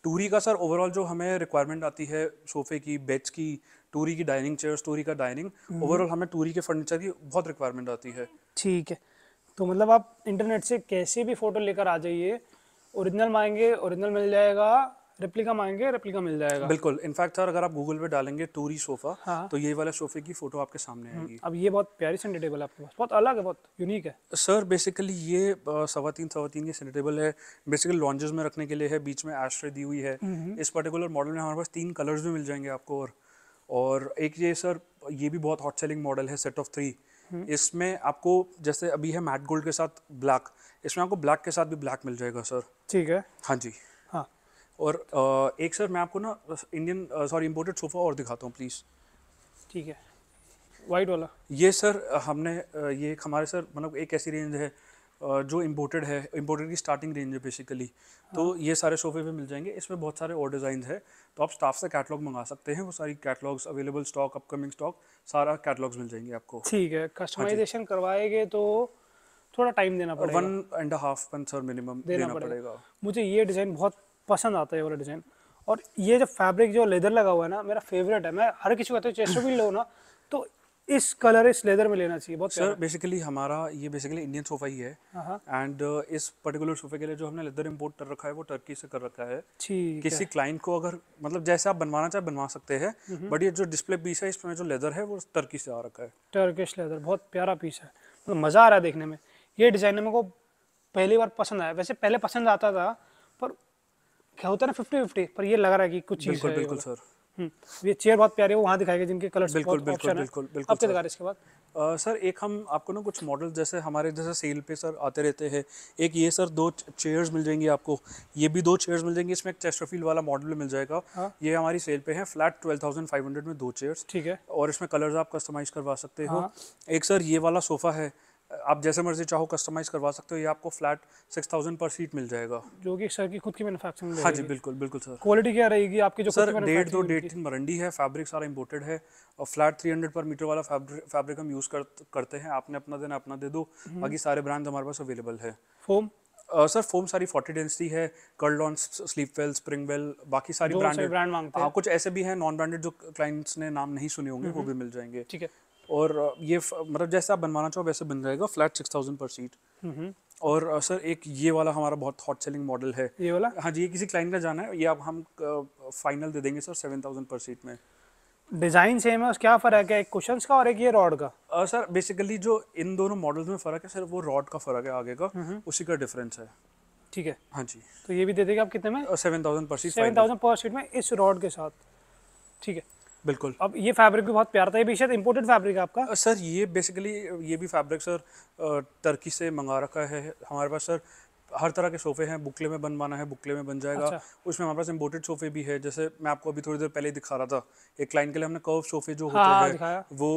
टूरी का सर ओवरऑल जो हमें रिक्वायरमेंट आती है सोफे की बेड्स की टूरी की डाइनिंग चेयर टूरी का डाइनिंग ओवरऑल हम्म। हमें टूरी के फर्नीचर की बहुत रिक्वायरमेंट आती है ठीक है तो मतलब आप इंटरनेट से कैसे भी फ़ोटो लेकर आ जाइए ओरिजिनल मांगेंगे ओरिजिनल मिल जाएगा रेप्लिका मांगेंगे रेप्लिका मिल जाएगा बिल्कुल इनफैक्ट सर अगर आप गूगल पे डालेंगे टूरी सोफा हाँ। तो ये वाला सोफे की फोटो आपके सामने हम्म, आएगी अब ये बहुत प्यारी सेंटर टेबल है आपके पास बहुत अलग है बहुत यूनिक है सर बेसिकली ये सवा तीन सवा तीन ये सेंटर है बेसिकली लॉन्जेस में रखने के लिए है बीच में आश्रय दी हुई है हम्म। इस पर्टिकुलर मॉडल में हमारे पास तीन कलर्स में मिल जाएंगे आपको और और एक ये सर ये भी बहुत हॉट सेलिंग मॉडल है सेट ऑफ थ्री इसमें आपको जैसे अभी है मैट गोल्ड के साथ ब्लैक इसमें आपको ब्लैक के साथ भी ब्लैक मिल जाएगा सर ठीक है हाँ जी और एक सर मैं आपको ना इंडियन सॉरी इम्पोर्टेड सोफ़ा और दिखाता हूँ प्लीज़ ठीक है वाइट वाला ये सर हमने ये हमारे सर मतलब एक ऐसी रेंज है जो इम्पोर्टेड है इम्पोर्टेड की स्टार्टिंग रेंज है बेसिकली तो हाँ। तो ये सारे सोफ़े भी मिल जाएंगे इसमें बहुत सारे और डिज़ाइन है तो आप स्टाफ से कैटलॉग मंगा सकते हैं वो सारी catalogues available stock upcoming stock सारा कैटलॉग्स मिल जाएंगे आपको ठीक है कस्टमाइजेशन हाँ करवाएंगे तो थोड़ा टाइम देना पड़ेगा one and half month sir minimum देना, देना पड़ेगा।, पड़ेगा मुझे ये डिज़ाइन बहुत पसंद आता है ये वाला डिज़ाइन और ये जो फैब्रिक जो लेदर लगा हुआ है ना मेरा फेवरेट है मैं हर किसी को कहता हूँ चेस्टर भी लो ना तो इस कलर इस लेदर में लेना चाहिए बहुत सर बेसिकली हमारा ये बेसिकली इंडियन सोफा ही है एंड हाँ, हाँ। uh, इस पर्टिकुलर सोफे के लिए जो हमने लेदर इम्पोर्ट कर रखा है वो टर्की से कर रखा है किसी क्लाइंट को अगर मतलब जैसे आप बनवाना चाहे बनवा सकते हैं बट ये जो डिस्प्ले पीस है इसमें जो लेदर है वो टर्की से आ रखा है टर्किश लेदर बहुत प्यारा पीस है मतलब मज़ा आ रहा है देखने में ये डिज़ाइन मेरे को पहली बार पसंद आया वैसे पहले पसंद आता था क्या होता है ना फिफ्टी फिफ्टी पर ये लग रहा है कि कुछ चीज बिल्कुल बिल्कुल सर हम्म, ये चेयर बहुत प्यारे वहाँ दिखाएंगे जिनके कलर बिल्कुल बिल्कुल बिल्कुल बिल्कुल दिखा रहे इसके बाद सर एक हम आपको ना कुछ मॉडल जैसे हमारे जैसे सेल पे सर आते रहते हैं एक ये सर दो चेयर्स मिल जाएंगी आपको ये भी दो चेयर्स मिल जाएंगी इसमें एक चेस्टरफील वाला मॉडल मिल जाएगा हा? ये हमारी सेल पे है flat twelve thousand five hundred में दो चेयर्स ठीक है और इसमें कलर्स आप कस्टमाइज करवा सकते हो हाँ। एक सर ये वाला सोफा है आप जैसे मर्जी चाहो कस्टमाइज करवा सकते हो ये आपको फ्लैट सिक्स थाउजेंड पर सीट मिल जाएगा जो कि सर की खुद की मैनुफैक्चरिंग हाँ जी बिल्कुल बिल्कुल सर क्वालिटी क्या रहेगी आपकी जो सर डेढ़ दो डेढ़ तीन मरंडी है फैब्रिक सारा इंपोर्टेड है और फ्लैट थ्री हंड्रेड पर मीटर वाला फैब्रिक हम यूज़ कर, करते हैं आपने अपना देना अपना दे दो हम्म। बाकी सारे ब्रांड हमारे पास अवेलेबल है फोम सर फोम सारी फोर्टी डेंसिटी है Kurlon Sleepwell Springwel बाकी सारी ब्रांडेड ब्रांड मांगते हाँ, हैं कुछ ऐसे भी हैं नॉन ब्रांडेड जो क्लाइंट्स ने नाम नहीं सुने होंगे हम्म, वो हम्म। भी मिल जाएंगे ठीक है और ये मतलब जैसे आप बनवाना चाहो वैसे बन जाएगा फ्लैट सिक्स थाउजेंड पर सीट और सर एक ये वाला हमारा बहुत हॉट सेलिंग मॉडल है ये वाला हाँ जी ये किसी क्लाइंट का जाना है ये आप हम फाइनल दे देंगे सर सेवन थाउजेंड पर सीट में डिज़ाइन सेम है उस क्या फ़र्क है एक कुशन का और एक ये रॉड का आ, सर बेसिकली जो इन दोनों मॉडल्स में फ़र्क है सर वो रॉड का फ़र्क है आगे का उसी का डिफरेंस है ठीक है हाँ जी तो ये भी दे देगा आप कितने में सेवन थाउजेंड पर सीट सेवन थाउजेंड पर सीट में इस रॉड के साथ ठीक है बिल्कुल अब ये फैब्रिक भी बहुत प्यारा था ये भी शायद इम्पोर्टेड फैब्रिक आपका सर ये बेसिकली ये भी फैब्रिक सर टर्की से मंगा रखा है हमारे पास सर हर तरह के सोफ़े हैं बुकले में बनवाना है बुकले में बन जाएगा अच्छा। उसमें हमारे पास इम्पोर्टेड सोफ़े भी है जैसे मैं आपको अभी थोड़ी देर पहले दिखा रहा था एक क्लाइंट के लिए हमने कर्व सोफ़े जो होते हाँ, हाँ, हैं वो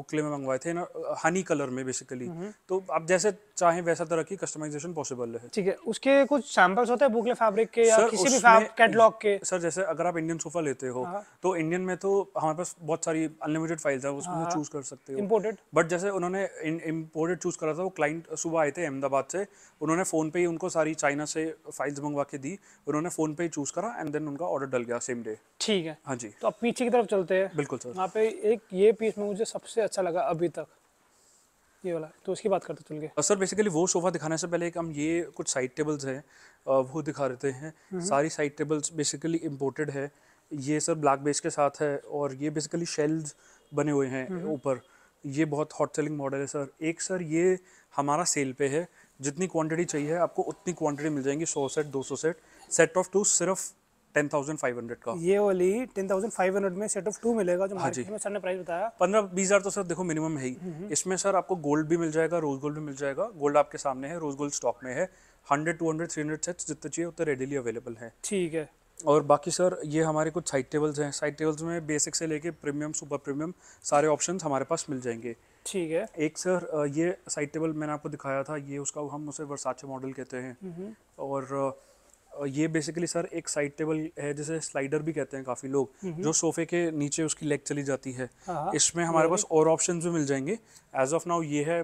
बुकले में मंगवाए थे ना हनी कलर में बेसिकली हम्म। तो आप जैसे चाहें वैसा तरह की कस्टमाइजेशन पॉसिबल है ठीक है उसके कुछ सैम्पल्स होते हैं बुकले फैब्रिक के या किसी भी कैटलॉग के सर जैसे अगर आप इंडियन सोफ़ा लेते हो हाँ। तो इंडियन में तो हमारे पास बहुत सारी अनलिमिटेड फाइल्स है उसमें चूज कर सकते हो इम्पोर्टेड बट जैसे उन्होंने इम्पोर्टेड चूज करा था वो क्लाइंट सुबह आए थे अहमदाबाद से उन्होंने फ़ोन पे ही उनको को सारी चाइना से फाइल्स मंगवा के दी उन्होंने फ़ोन पे चूज़ करा एंड देन उनका ऑर्डर डल गया सेम डे ठीक है हाँ जी तो अब पीछे की तरफ चलते हैं बिल्कुल सर वहाँ पे एक ये पीस में मुझे सबसे अच्छा लगा अभी तक ये वाला तो उसकी बात करते चल गए सर बेसिकली वो सोफ़ा दिखाने से पहले एक हम ये कुछ साइड टेबल्स हैं वो दिखा देते हैं हम्म। सारी साइड टेबल्स बेसिकली इम्पोर्टेड है ये सर ब्लैक बेस के साथ है और ये बेसिकली शेल्स बने हुए हैं हम्म। ऊपर ये बहुत हॉट सेलिंग मॉडल है सर एक सर ये हमारा सेल पे है जितनी क्वांटिटी चाहिए आपको उतनी क्वांटिटी मिल जाएंगी सौ सेट दो सौ सेट सेट ऑफ टू सिर्फ टेन थाउजेंड फाइव हंड्रेड का ये वाली टेन थाउजेंड फाइव हंड्रेड में सेट ऑफ टू मिलेगा जो हाँ जी में सर ने प्राइस बताया पंद्रह बीस हज़ार तो सर देखो मिनिमम है ही हम्म, हम्म। इसमें सर आपको गोल्ड भी मिल जाएगा रोज गोल्ड भी मिल जाएगा गोल्ड आपके सामने है रोज गोल्ड स्टॉक में है hundred two hundred three hundred sets जितने चाहिए उतने रेडिली अवेलेबल है ठीक है और बाकी सर ये हमारे कुछ साइड टेबल्स हैं साइड टेबल्स में बेसिक से लेके प्रीमियम सुपर प्रीमियम सारे ऑप्शंस हमारे पास मिल जाएंगे ठीक है एक सर ये साइड टेबल मैंने आपको दिखाया था ये उसका हम उसे वर्साचे मॉडल कहते हैं और ये बेसिकली सर एक साइड टेबल है जिसे स्लाइडर भी कहते हैं काफी लोग जो सोफे के नीचे उसकी लेग चली जाती है हाँ, हाँ। इसमें हमारे पास और ऑप्शन भी मिल जाएंगे एज ऑफ नाउ ये है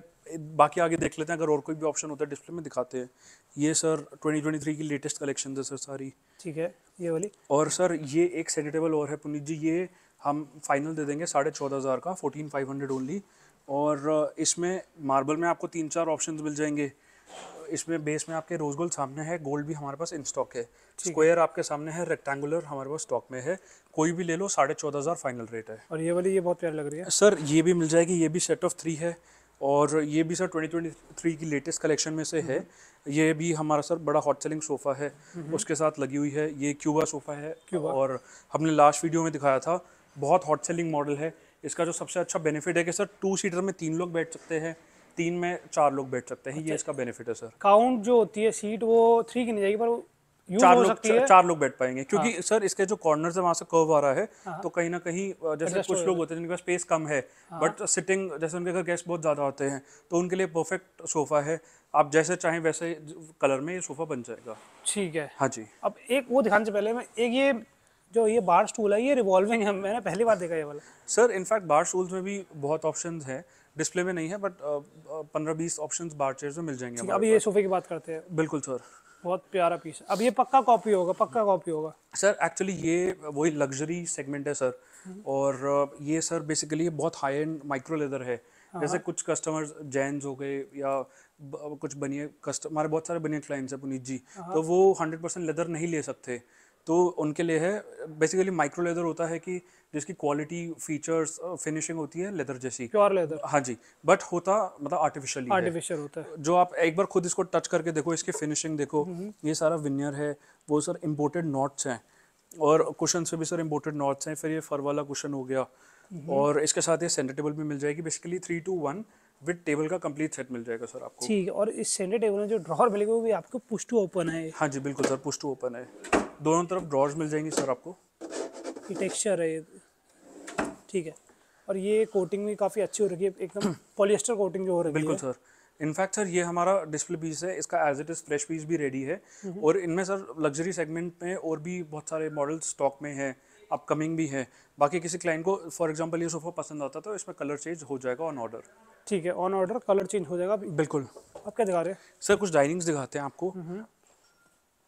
बाकी आगे देख लेते हैं अगर और कोई भी ऑप्शन होता है डिस्प्ले में दिखाते हैं ये सर 2023 की लेटेस्ट कलेक्शन है सर सारी ठीक है ये वाली और सर ये एक सेटेटेबल और है पुनीत जी ये हम फाइनल दे देंगे साढ़े चौदह हज़ार का फोर्टीन फाइव हंड्रेड ओनली और इसमें मार्बल में आपको तीन चार ऑप्शन मिल जाएंगे इसमें बेस में आपके रोज गोल्ड सामने है गोल्ड भी हमारे पास इन स्टॉक है स्क्वायर आपके सामने है रेक्टेंगुलर हमारे पास स्टॉक में है कोई भी ले लो साढ़े चौदह हज़ार फाइनल रेट है और ये वाली ये बहुत प्यार लग रही है सर ये भी मिल जाएगी ये भी सेट ऑफ थ्री है और ये भी सर 2023 की लेटेस्ट कलेक्शन में से है हम्म। ये भी हमारा सर बड़ा हॉट सेलिंग सोफ़ा है हम्म। उसके साथ लगी हुई है ये क्यूबा सोफ़ा है क्यूबा। और हमने लास्ट वीडियो में दिखाया था बहुत हॉट सेलिंग मॉडल है इसका जो सबसे अच्छा बेनिफिट है कि सर टू सीटर में तीन लोग बैठ सकते हैं तीन में चार लोग बैठ सकते हैं ये अच्छा। इसका बेनिफिट है सर काउंट जो होती है सीट वो थ्री की नहीं जाएगी पर चार लोग चार लोग बैठ पाएंगे क्योंकि हाँ। सर इसके जो कॉर्नर से वहाँ से कर्व आ रहा है हाँ। तो कहीं ना कहीं जैसे कुछ लोग होते हैं जिनके पास स्पेस कम है हाँ। बट सिटिंग जैसे उनके घर गेस्ट बहुत ज़्यादा होते हैं तो उनके लिए परफेक्ट सोफ़ा है आप जैसे चाहें वैसे कलर में ये सोफ़ा बन जाएगा ठीक है हाँ जी अब एक वो दिखाने से पहले मैं एक ये जो ये बार स्टूल है ये रिवॉल्विंग है मैंने पहली बार देखा ये वाला सर इनफैक्ट बार स्टूल्स में भी बहुत ऑप्शन है डिस्प्ले में नहीं है बट uh, uh, पंद्रह बीस ऑप्शन बार चेयर में मिल जाएंगे अब ये सोफे की बात करते हैं बिल्कुल सर बहुत प्यारा पीस अब ये पक्का कॉपी होगा पक्का कॉपी होगा सर एक्चुअली ये वही लग्जरी सेगमेंट है सर और uh, ये सर बेसिकली ये बहुत हाई एंड माइक्रो लेदर है हाँ, जैसे हाँ। कुछ कस्टमर्स जैन्स हो गए या कुछ बनिए कस्टमर हमारे बहुत सारे बनिए क्लाइंट्स हैं पुनीत जी हाँ, तो वो हंड्रेड परसेंट लेदर नहीं ले सकते तो उनके लिए है बेसिकली माइक्रो लेदर होता है कि जिसकी क्वालिटी फीचर्स फिनिशिंग होती है लेदर जैसी प्योर लेदर हाँ जी बट होता मतलब आर्टिफिशियल आर्टिफिशियल होता है जो आप एक बार खुद इसको टच करके देखो इसकी फिनिशिंग देखो हम्म। ये सारा विनियर है वो सर इम्पोर्टेड नॉट्स हैं और कुशन से भी सर इम्पोर्टेड नॉट्स हैं फिर ये फर वाला कुशन हो गया हम्म। और इसके साथ ये सेंटर टेबल भी मिल जाएगी basically three two one with table का कंप्लीट सेट मिल जाएगा सर आपको ठीक है और इस सेंटर टेबल में जो ड्रॉर मिलेगा वो भी आपको पुश टू ओपन है हाँ जी बिल्कुल सर पुश टू ओपन है दोनों तरफ ड्रॉज मिल जाएंगे सर आपको ये टेक्सचर है ये ठीक है और ये कोटिंग भी काफ़ी अच्छी हो रही है एकदम पॉलिएस्टर कोटिंग जो हो रही है बिल्कुल सर इनफैक्ट सर ये हमारा डिस्प्ले पीस है इसका as it is fresh piece भी रेडी है हम्म। और इनमें सर लग्जरी सेगमेंट में और भी बहुत सारे मॉडल्स स्टॉक में हैं अपकमिंग भी है बाकी किसी क्लाइंट को फॉर एग्जाम्पल ये सोफ़ा पसंद आता तो इसमें कलर चेंज हो जाएगा ऑन ऑर्डर ठीक है ऑन ऑर्डर कलर चेंज हो जाएगा बिल्कुल आप क्या दिखा रहे हैं सर कुछ डाइनिंग्स दिखाते हैं आपको हम्म।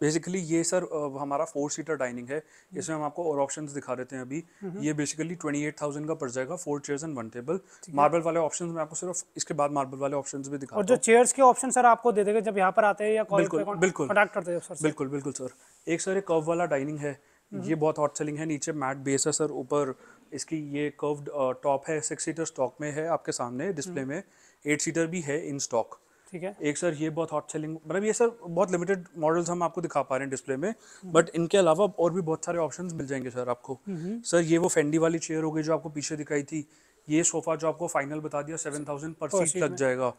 बेसिकली ये सर हमारा फोर सीटर डाइनिंग है इसमें हम आपको और ऑप्शन दिखा देते हैं अभी हम्म। ये बेसिकली ट्वेंटी एट थाउजेंड का पड़ जाएगा four chair and one table marble वाले ऑप्शन में आपको सिर्फ इसके बाद मार्बल वाले ऑप्शन भी दिखा और जो चेयर्स के ऑप्शन सर आपको दे देगा जब यहाँ पर आते हैं या बिल्कुल बिल्कुल बिल्कुल बिल्कुल सर एक सर एक कर्व वाला डाइनिंग है हम्म। ये बहुत हॉट सेलिंग है नीचे मैट बेस है सर ऊपर इसकी ये कर्व्ड टॉप है सिक्स सीटर स्टॉक में है आपके सामने डिस्प्ले हम्म। में एट सीटर भी है इन स्टॉक ठीक है एक सर ये बहुत हॉट सेलिंग मतलब ये सर बहुत लिमिटेड मॉडल्स हम आपको दिखा पा रहे हैं डिस्प्ले में बट इनके अलावा और भी बहुत सारे ऑप्शन मिल जाएंगे सर आपको हम्म। सर ये वो फेंडी वाली चेयर हो गई जो आपको पीछे दिखाई थी ये सोफा जो आपको फाइनल बता दिया सेवन थाउजेंड पर सीट लग जाएगा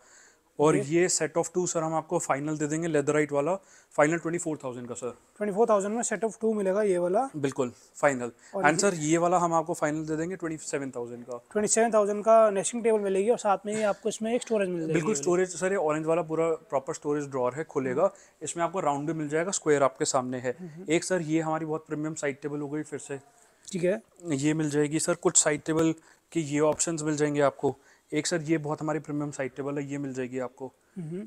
और ये सेट ऑफ टू सर हम आपको फाइनल दे देंगे लेदर राइट वाला फाइनल ट्वेंटी फोर थाउजेंड का सर ट्वेंटी फोर थाउजेंड में सेट ऑफ टू मिलेगा ये वाला बिल्कुल फाइनल एंड सर ये वाला हम आपको फाइनल दे देंगे ट्वेंटी सेवन थाउजेंड का ट्वेंटी सेवन थाउजेंड का नेस्टिंग टेबल मिलेगी और साथ में ही आपको इसमें एक स्टोरेज मिल जाएगा बिल्कुल स्टोरेज सर ये ऑरेंज वाला पूरा प्रॉपर स्टोरेज ड्रॉर है खुलेगा इसमें आपको राउंड भी मिल जाएगा स्क्वेयर आपके सामने है हम्म। एक सर ये हमारी बहुत प्रीमियम साइड टेबल हो गई फिर से ठीक है ये मिल जाएगी सर कुछ साइड टेबल की ये ऑप्शन मिल जाएंगे आपको एक सर ये बहुत हमारी प्रीमियम साइड टेबल है ये मिल जाएगी आपको हम्म।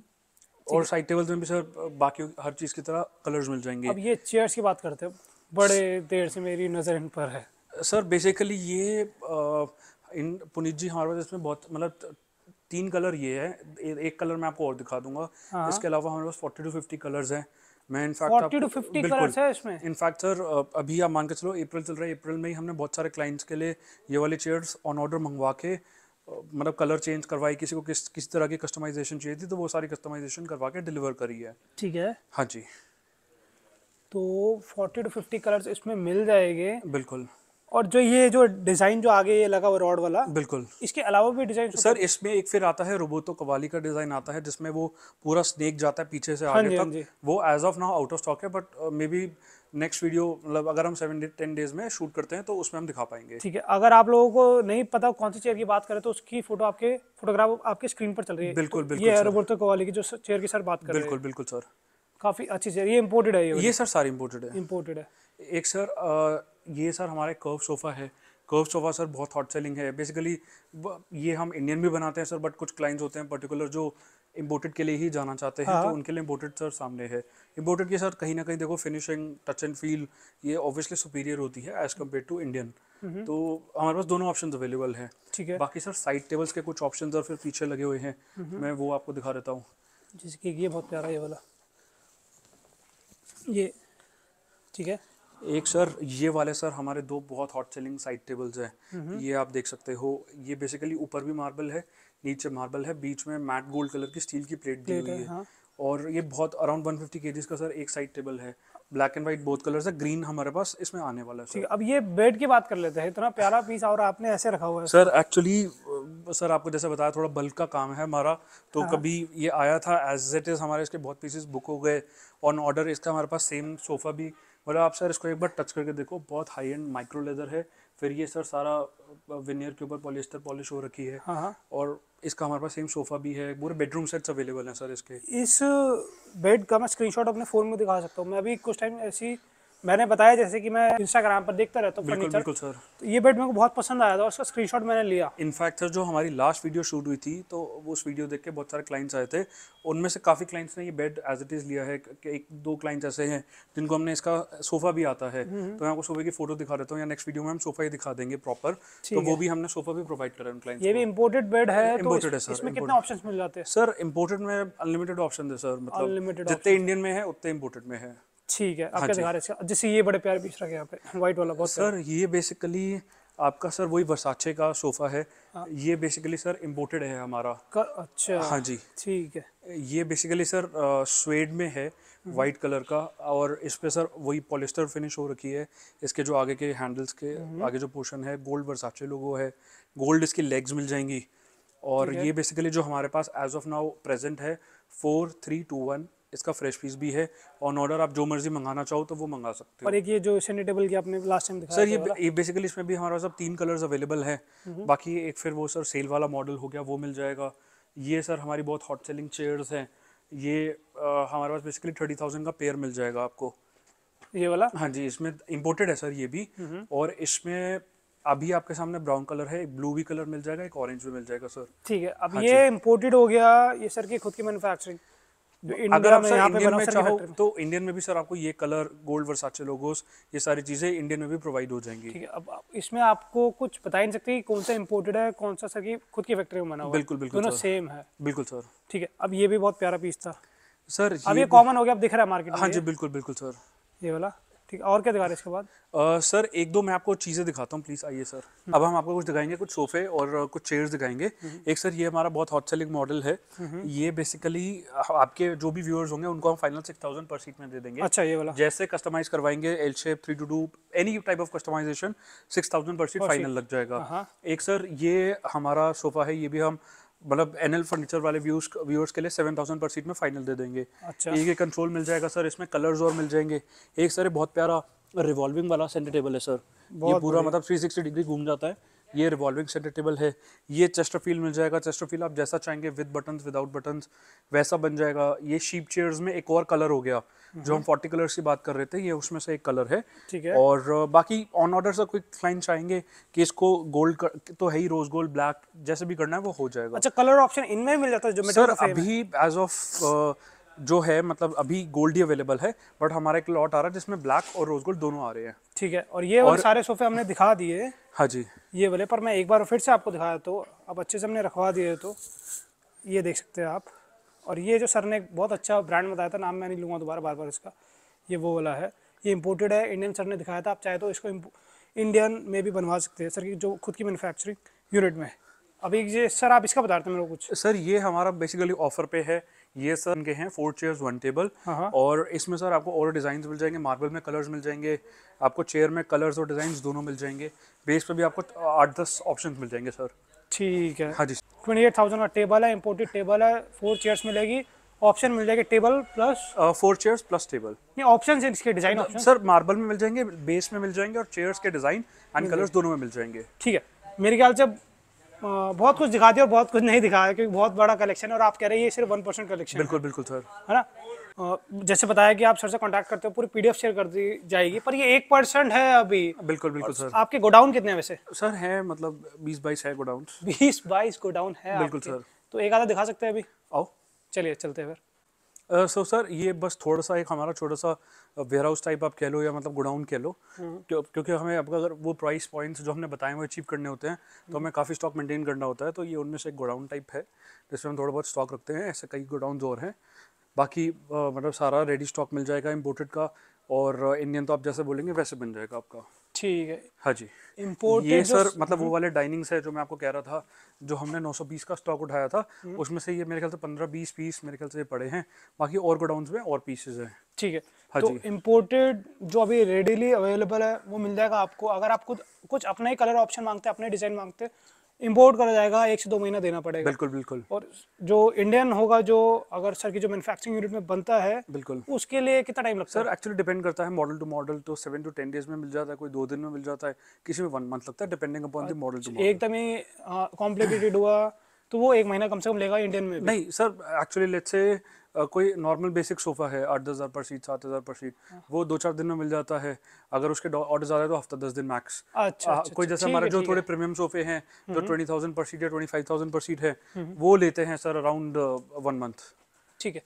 और साइड टेबल्स में भी सर बाकी हर चीज़ की तरह कलर्स मिल जाएंगे अब ये चेयर्स की बात करते हैं बड़े देर से मेरी नज़र इन पर है सर बेसिकली ये इन पुनीत जी हमारे पास इसमें बहुत मतलब तीन कलर ये है ए, एक कलर मैं आपको और दिखा दूंगा हाँ। इसके अलावा हमारे पास फोर्टी टू फिफ्टी कलर्स हैं मैं इनफैक्ट बिल्कुल इनफैक्ट सर अभी आप मान के चलो अप्रैल चल रहा है अप्रैल में ही हमने बहुत सारे क्लाइंट्स के लिए ये वाले चेयर्स ऑन ऑर्डर मंगवा के मतलब कलर चेंज करवाई किसी को किस किस तरह की कस्टमाइजेशन चाहिए थी तो वो सारी कस्टमाइजेशन करवा के डिलीवर करी है ठीक है हाँ जी तो फोर्टी टू फिफ्टी कलर्स इसमें मिल जाएंगे बिल्कुल और जो ये जो डिज़ाइन जो आगे ये लगा हुआ रॉड वाला बिल्कुल इसके अलावा भी डिज़ाइन सर इसमें एक फिर आता है रोबोटो कवाली का डिज़ाइन आता है जिसमें वो पूरा स्नेक जाता है पीछे से हाँ आगे हाँ जी, तक हाँ वो as of now out of stock है but maybe next video मतलब अगर हम सेवन टेन डेज में शूट करते हैं तो उसमें हम दिखा पाएंगे ठीक है अगर आप लोगों को नहीं पता कौन सी चेयर की बात करें तो उसकी फोटो आपके फोटोग्राफ आपके स्क्रीन पर चल रही है बिल्कुल बिल्कुल ये रोबोतो कवाली की जो चेयर की सर बात कर बिल्कुल बिल्कुल सर काफ़ी अच्छी चेयर ये इम्पोर्टेड है ये सर सारी इम्पोर्टेड है इम्पोर्टेड है एक सर ये सर हमारे कर्व सोफ़ा है कर्व सोफ़ा सर बहुत हॉट सेलिंग है बेसिकली ये हम इंडियन भी बनाते हैं सर बट कुछ क्लाइंट्स होते हैं पर्टिकुलर जो इम्पोर्टेड के लिए ही जाना चाहते हैं तो हाँ। तो उनके लिए इम्पोर्टेड सर सामने है इम्पोर्टेड के सर कहीं ना कहीं देखो फिनिशिंग टच एंड फील ये ऑब्वियसली सुपीरियर होती है एज कम्पेयर टू इंडियन तो हमारे पास दोनों ऑप्शन अवेलेबल हैं ठीक है बाकी सर साइड टेबल्स के कुछ ऑप्शन और फिर पीछे लगे हुए हैं हम्म। मैं वो आपको दिखा देता हूँ जैसे कि ये बहुत प्यारा ये वाला ये ठीक है एक सर ये वाले सर हमारे दो बहुत हॉट सेलिंग साइड टेबल्स हैं हम्म। ये आप देख सकते हो ये बेसिकली ऊपर भी मार्बल है नीचे मार्बल है बीच में मैट गोल्ड कलर की स्टील की प्लेट दी हुई है हाँ। और ये बहुत अराउंड 150 फिफ्टी का सर एक साइड टेबल है black and white both colour है ग्रीन हमारे पास इसमें आने वाला है अब ये बेड की बात कर लेते हैं इतना प्यारा पीस और आपने ऐसे रखा हुआ है सर एक्चुअली सर आपको जैसे बताया थोड़ा बल्क का काम है हमारा तो हाँ। कभी ये आया था एज इट इज हमारे इसके बहुत पीसेस बुक हो गए ऑन ऑर्डर इसका हमारे पास सेम सोफा भी बोले आप सर इसको एक बार टच करके देखो बहुत हाई एंड माइक्रो लेदर है फिर ये सर सारा विनियर के ऊपर पॉलिस्टर पॉलिश हो रखी है हाँ हाँ और इसका हमारे पास सेम सोफा भी है पूरे बेडरूम सेट्स अवेलेबल हैं सर इसके इस बेड का मैं स्क्रीनशॉट अपने फ़ोन में दिखा सकता हूँ मैं अभी कुछ टाइम ऐसी मैंने बताया जैसे कि मैं इंस्टाग्राम पर देखता रहता हूँ बिल्कुल बिल्कुल सर तो ये बेड मेरे को बहुत पसंद आया था उसका स्क्रीनशॉट मैंने लिया इनफैक्ट सर जो हमारी लास्ट वीडियो शूट हुई थी तो वो उस वीडियो देख के बहुत सारे क्लाइंट्स आए थे उनमें से काफ़ी क्लाइंट्स ने ये बेड एज इट इज़ लिया है कि एक दो क्लाइंट्स ऐसे हैं जिनको हमने इसका सोफ़ा भी आता है हम्म। तो मैं आपको सोफे की फोटो दिखा देता हूँ या नेक्स्ट वीडियो में हम सोफा ही दिखा देंगे प्रॉपर तो वो भी हमने सोफा भी प्रोवाइड करा उन क्लाइंट्स ये भी इम्पोर्टेड बेड है इम्पोर्टेड तो है सर इसमें कितने ऑप्शन मिल जाते हैं सर इम्पोर्टेड में अनलिमिटेड ऑप्शन है सर मतलब जितने इंडियन में है उतने इम्पोर्टेड में है ठीक है आपका दिखा रहे हैं जैसे ये बड़े प्यारे पीस रखे यहाँ पे व्हाइट वाला बहुत सर ये बेसिकली आपका सर वही वर्साचे का सोफा है आ, हाँ। ये बेसिकली सर इम्पोर्टेड है हमारा कर, अच्छा हाँ जी ठीक है ये बेसिकली सर स्वेड में है वाइट हम्म। कलर का और इस पे सर वही पॉलिस्टर फिनिश हो रखी है इसके जो आगे के हैंडल्स के हम्म। आगे जो पोर्शन है गोल्ड वर्साचे लोगो है गोल्ड इसकी लेग्स मिल जाएंगी और ये बेसिकली जो हमारे पास एज ऑफ नाउ प्रेजेंट है फोर थ्री टू वन इसका फ्रेश पीस भी है ऑन ऑर्डर आप जो मर्जी मंगाना चाहो तो वो मंगा सकते हो और एक ये जो सैनिटेबल की आपने लास्ट टाइम सर ये, ये बेसिकली इसमें भी हमारा सब तीन कलर्स अवेलेबल है बाकी एक फिर वो सर सेल वाला मॉडल हो गया वो मिल जाएगा ये सर हमारी बहुत हॉट सेलिंग चेयर्स हैं ये आ, हमारे पास बेसिकली थर्टी थाउजेंड का पेयर मिल जाएगा आपको ये वाला हाँ जी इसमें इम्पोर्टेड है सर ये भी हम्म। और इसमें अभी आपके सामने ब्राउन कलर है एक ब्लू भी कलर मिल जाएगा एक ऑरेंज भी मिल जाएगा सर ठीक है अब हाँ ये इम्पोर्टेड हो गया ये सर की खुद की मैन्युफैक्चरिंग अगर आप सर इंडियन में चाहो तो इंडियन में भी सर आपको ये कलर गोल्ड वर्साचे लोगोस ये सारी चीज़ें इंडियन में भी प्रोवाइड हो जाएंगी ठीक है अब इसमें आपको कुछ बता ही नहीं सकते कि कौन सा इम्पोर्टेड है कौन सा सर की खुद की फैक्ट्री में बना हुआ बिल्कुल बिल्कुल दोनों सेम है बिल्कुल सर ठीक है अब ये भी बहुत प्यारा पीस था सर अब ये कॉमन हो गया अब दिख रहा है मार्केट हाँ जी बिल्कुल बिल्कुल सर ये वाला ठीक और क्या दिखा रहे हैं इसके बाद आ, सर एक दो मैं आपको चीज़ें दिखाता हूँ प्लीज़ आइए सर हम्म। अब हम आपको कुछ दिखाएंगे कुछ सोफे और कुछ चेयर्स दिखाएंगे हम्म। एक सर ये हमारा बहुत हॉट सेलिंग मॉडल है हम्म। ये बेसिकली आपके जो भी व्यूअर्स होंगे उनको हम फाइनल सिक्स थाउजेंड पर सीट में दे देंगे अच्छा ये वाला जैसे कस्टमाइज करवाएंगे L shape three two to any type of customisation six thousand पर सीट फाइनल लग जाएगा हाँ। एक सर ये हमारा सोफा है ये भी हम मतलब एनएल फर्नीचर वाले व्यूज व्यूअर्स के लिए सेवन थाउजेंड पर सीट में फाइनल दे देंगे अच्छा एक एक कंट्रोल मिल जाएगा सर इसमें कलर्स और मिल जाएंगे एक सर बहुत प्यारा रिवॉल्विंग वाला सेंटर टेबल है सर ये पूरा मतलब थ्री सिक्सटी डिग्री घूम जाता है ये रिवॉल्विंग सेंटर टेबल है ये चेस्टरफील मिल जाएगा चेस्टरफील आप जैसा चाहेंगे विद बटन विदाउट बटन वैसा बन जाएगा ये शीप चेयर्स में एक और कलर हो गया जो हम फोर्टी हम्म। कलर की बात कर रहे थे ये उसमें से एक कलर है ठीक है और बाकी ऑन ऑर्डर से कोई क्लाइंट चाहेंगे कि इसको गोल्ड कर, तो है ही रोज गोल्ड ब्लैक जैसे भी करना है वो हो जाएगा अच्छा कलर ऑप्शन इनमें मिल जाता है जो सर अभी एज ऑफ जो है मतलब अभी गोल्ड ही अवेलेबल है बट हमारा एक लॉट आ रहा है जिसमें ब्लैक और रोज गोल्ड दोनों आ रहे हैं ठीक है और ये और सारे सोफे हमने दिखा दिए हाँ जी ये वाले पर मैं एक बार फिर से आपको दिखाया तो अब अच्छे से हमने रखवा दिए तो ये देख सकते हैं आप और ये जो सर ने बहुत अच्छा ब्रांड बताया था नाम मैं नहीं लूँगा दोबारा बार बार इसका ये वो वाला है ये इम्पोर्टेड है इंडियन सर ने दिखाया था आप चाहे तो इसको इंडियन में भी बनवा सकते हैं सर की जो खुद की मैनुफैक्चरिंग यूनिट में है अभी ये सर आप इसका रहे हैं मेरे को कुछ सर ये हमारा बेसिकली ऑफर पे है ये सर इनके हैं फोर चेयर्स वन टेबल और इसमें सर आपको और डिज़ाइन मिल जाएंगे मार्बल में कलर्स मिल जाएंगे आपको चेयर में कलर्स और डिज़ाइन दोनों मिल जाएंगे बेस पर भी आपको आठ दस ऑप्शन मिल जाएंगे सर ठीक है हाँ जी ट्वेंटी एट थाउजेंड का टेबल है इम्पोर्टेड टेबल है फोर चेयर्स मिलेगी ऑप्शन मिल जाएगा table plus four chairs plus table नहीं ऑप्शन है इसके डिजाइन ऑप्शन सर मार्बल में मिल जाएंगे बेस में मिल जाएंगे और चेयर्स के डिजाइन एंड कलर्स दोनों में मिल जाएंगे ठीक है मेरे ख्याल से बहुत कुछ दिखा दिया और बहुत कुछ नहीं दिखाया क्योंकि बहुत बड़ा कलेक्शन है और आप कह रहे हैं ये सिर्फ वन परसेंट कलेक्शन बिल्कुल बिल्कुल सर है ना जैसे बताया कि आप सर से कांटेक्ट करते हो पूरी पीडीएफ शेयर कर दी जाएगी पर ये एक परसेंट है अभी बिल्कुल बिल्कुल सर आपके गोडाउन कितने हैं वैसे सर है मतलब बीस बाईस है गोडाउन बीस बाईस गोडाउन है बिल्कुल सर तो एक आधा दिखा सकते हैं अभी आओ चलिए चलते हैं फिर सो सर ये बस थोड़ा सा एक हमारा छोटा सा वेयर हाउस टाइप आप कह लो या मतलब गोडाउन कह लो हम्म। क्योंकि हमें आपका अगर वो प्राइस पॉइंट्स जो हमने बताए वो अचीव करने होते हैं तो हम्म। हमें काफ़ी स्टॉक मेंटेन करना होता है तो ये उनमें से एक गोडाउन टाइप है जिसमें हम थोड़ा बहुत स्टॉक रखते हैं ऐसे कई गोडाउन और हैं बाकी मतलब सारा रेडी स्टॉक मिल जाएगा इम्पोर्टेड का और इंडियन तो आप जैसे बोलेंगे वैसे बन जाएगा आपका ठीक है हाँ जी इम्पोर्ट ये सर मतलब वो हम्म। वाले डाइनिंग है जो मैं आपको कह रहा था जो हमने 920 का स्टॉक उठाया था हम्म। उसमें से ये मेरे ख्याल से 15-20 पीस मेरे ख्याल से पड़े हैं बाकी और गोडाउन में और पीसेज हैं ठीक है हाँ तो इम्पोर्टेड जो अभी रेडीली अवेलेबल है वो मिल जाएगा आपको अगर आप कुछ अपना ही कलर ऑप्शन मांगते हैं अपने डिजाइन मांगते हैं इम्पोर्ट करा जाएगा एक से दो महीना देना पड़ेगा बिल्कुल बिल्कुल और जो इंडियन होगा जो अगर सर की जो मैन्युफैक्चरिंग यूनिट में बनता है बिल्कुल उसके लिए कितना टाइम लगता है सर एक्चुअली डिपेंड करता है मॉडल टू मॉडल तो सेवन टू टेन डेज में मिल जाता है कोई दो दिन में मिल जाता है किसी में वन मंथ लगता है depending upon the model to एकदम ही कॉम्प्लिकेटेड हाँ, हुआ तो वो एक महीना कम से कम लेगा इंडियन में नहीं सर एक्चुअली लेट्स से कोई नॉर्मल बेसिक सोफ़ा है आठ दस हज़ार पर सीट सात हज़ार पर सीट वो दो चार दिन में मिल जाता है अगर उसके ऑर्डर ज़्यादा है तो हफ्ता दस दिन मैक्स अच्छा, आ, अच्छा कोई अच्छा, जैसे हमारे जो थोड़े प्रीमियम सोफ़े हैं जो ट्वेंटी थाउजेंड पर सीट या ट्वेंटी फाइव थाउजेंड पर सीट है हम्म। वो लेते हैं सर अराउंड वन मंथ ठीक है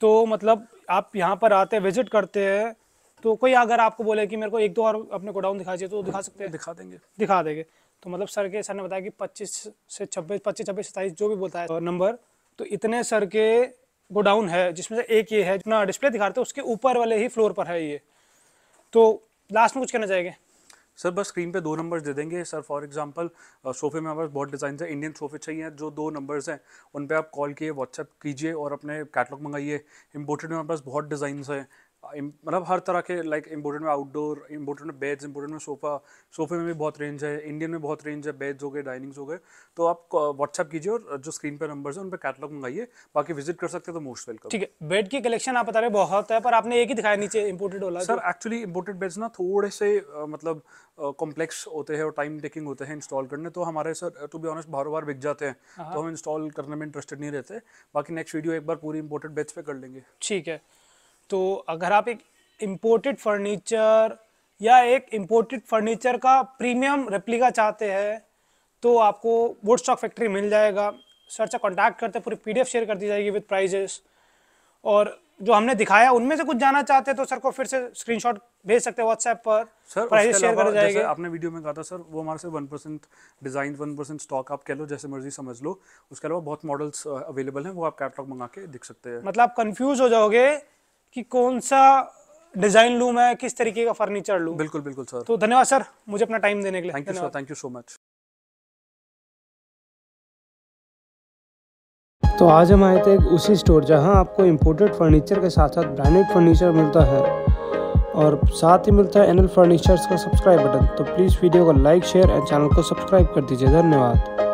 तो मतलब आप यहाँ पर आते हैं विजिट करते हैं तो कोई अगर आपको बोले कि मेरे को एक दो और अपने गोडाउन दिखा दिए तो दिखा सकते हैं दिखा देंगे दिखा देंगे तो मतलब सर के सर ने बताया कि 25 से 26 25 26 सत्ताईस जो भी बोलता है नंबर तो इतने सर के गोडाउन है जिसमें से एक ये है जितना डिस्प्ले दिखा रहे थे उसके ऊपर वाले ही फ्लोर पर है ये तो लास्ट में कुछ कहना चाहेंगे सर बस स्क्रीन पे दो नंबर्स दे देंगे सर फॉर एग्जांपल सोफे में हमारे बहुत डिज़ाइन है इंडियन सोफे चाहिए जो दो नंबर्स हैं उन पे आप कॉल किए व्हाट्सएप कीजिए और अपने कैटलॉग मंगाइए इम्पोर्टेड में हमारे पास बहुत डिज़ाइन है मतलब हर तरह के लाइक इम्पोर्टेंट में आउटडोर इम्पोर्टेंट में बेड्स इम्पोर्टेंट में सोफ़ा सोफ़े में भी बहुत रेंज है इंडियन में बहुत रेंज है बेड्स हो गए डाइनिंग्स हो गए तो आप व्हाट्सअप कीजिए और जो स्क्रीन पर नंबर है उन पर कैटलॉग मंगाइए बाकी विजिट कर सकते हैं तो मोस्ट वेलकम ठीक है बेड की कलेक्शन आप बता रहे बहुत है पर आपने एक ही दिखाया नीचे इम्पोर्टेड वाला सर एक्चुअली इम्पोर्टेड बेड्स ना थोड़े से मतलब कॉम्प्लेक्स होते हैं और टाइम टेकिंग होते हैं इंस्टॉल करने तो हमारे सर टू बी ऑनेस्ट बार बार बिक जाते हैं हाँ। तो हम इंस्टॉल करने में इंटरेस्टेड नहीं रहते बाकी नेक्स्ट वीडियो एक बार पूरी इम्पोर्टेड बेड्स पे कर लेंगे ठीक है तो अगर आप एक इम्पोर्टेड फर्नीचर या एक इम्पोर्टेड फर्नीचर का प्रीमियम रेप्लिका चाहते हैं तो आपको वुड स्टॉक फैक्ट्री मिल जाएगा सर से कॉन्टैक्ट करते पूरी पीडीएफ शेयर कर दी जाएगी विद प्राइजेस और जो हमने दिखाया उनमें से कुछ जाना चाहते हैं तो सर को फिर से स्क्रीनशॉट भेज सकते हैं व्हाट्सएप पर सर प्राइजेस शेयर कर जाएगी आपने वीडियो में कहा था सर वो हमारे से one percent design one percent stock आप कह लो जैसे मर्जी समझ लो उसके अलावा बहुत मॉडल्स अवेलेबल हैं वो आप कैटलॉग मंगा के दिख सकते हैं मतलब आप कंफ्यूज हो जाओगे कि कौन सा डिजाइन लू मैं किस तरीके का फर्नीचर लू बिल्कुल बिल्कुल सर तो धन्यवाद सर मुझे अपना टाइम देने के लिए thank you sir thank you so much तो आज हम आए थे उसी स्टोर जहां आपको इम्पोर्टेड फर्नीचर के साथ साथ ब्रांडेड फर्नीचर मिलता है और साथ ही मिलता है एनएल फर्नीचर्स का सब्सक्राइब बटन तो प्लीज़ वीडियो को लाइक शेयर एंड चैनल को सब्सक्राइब कर दीजिए धन्यवाद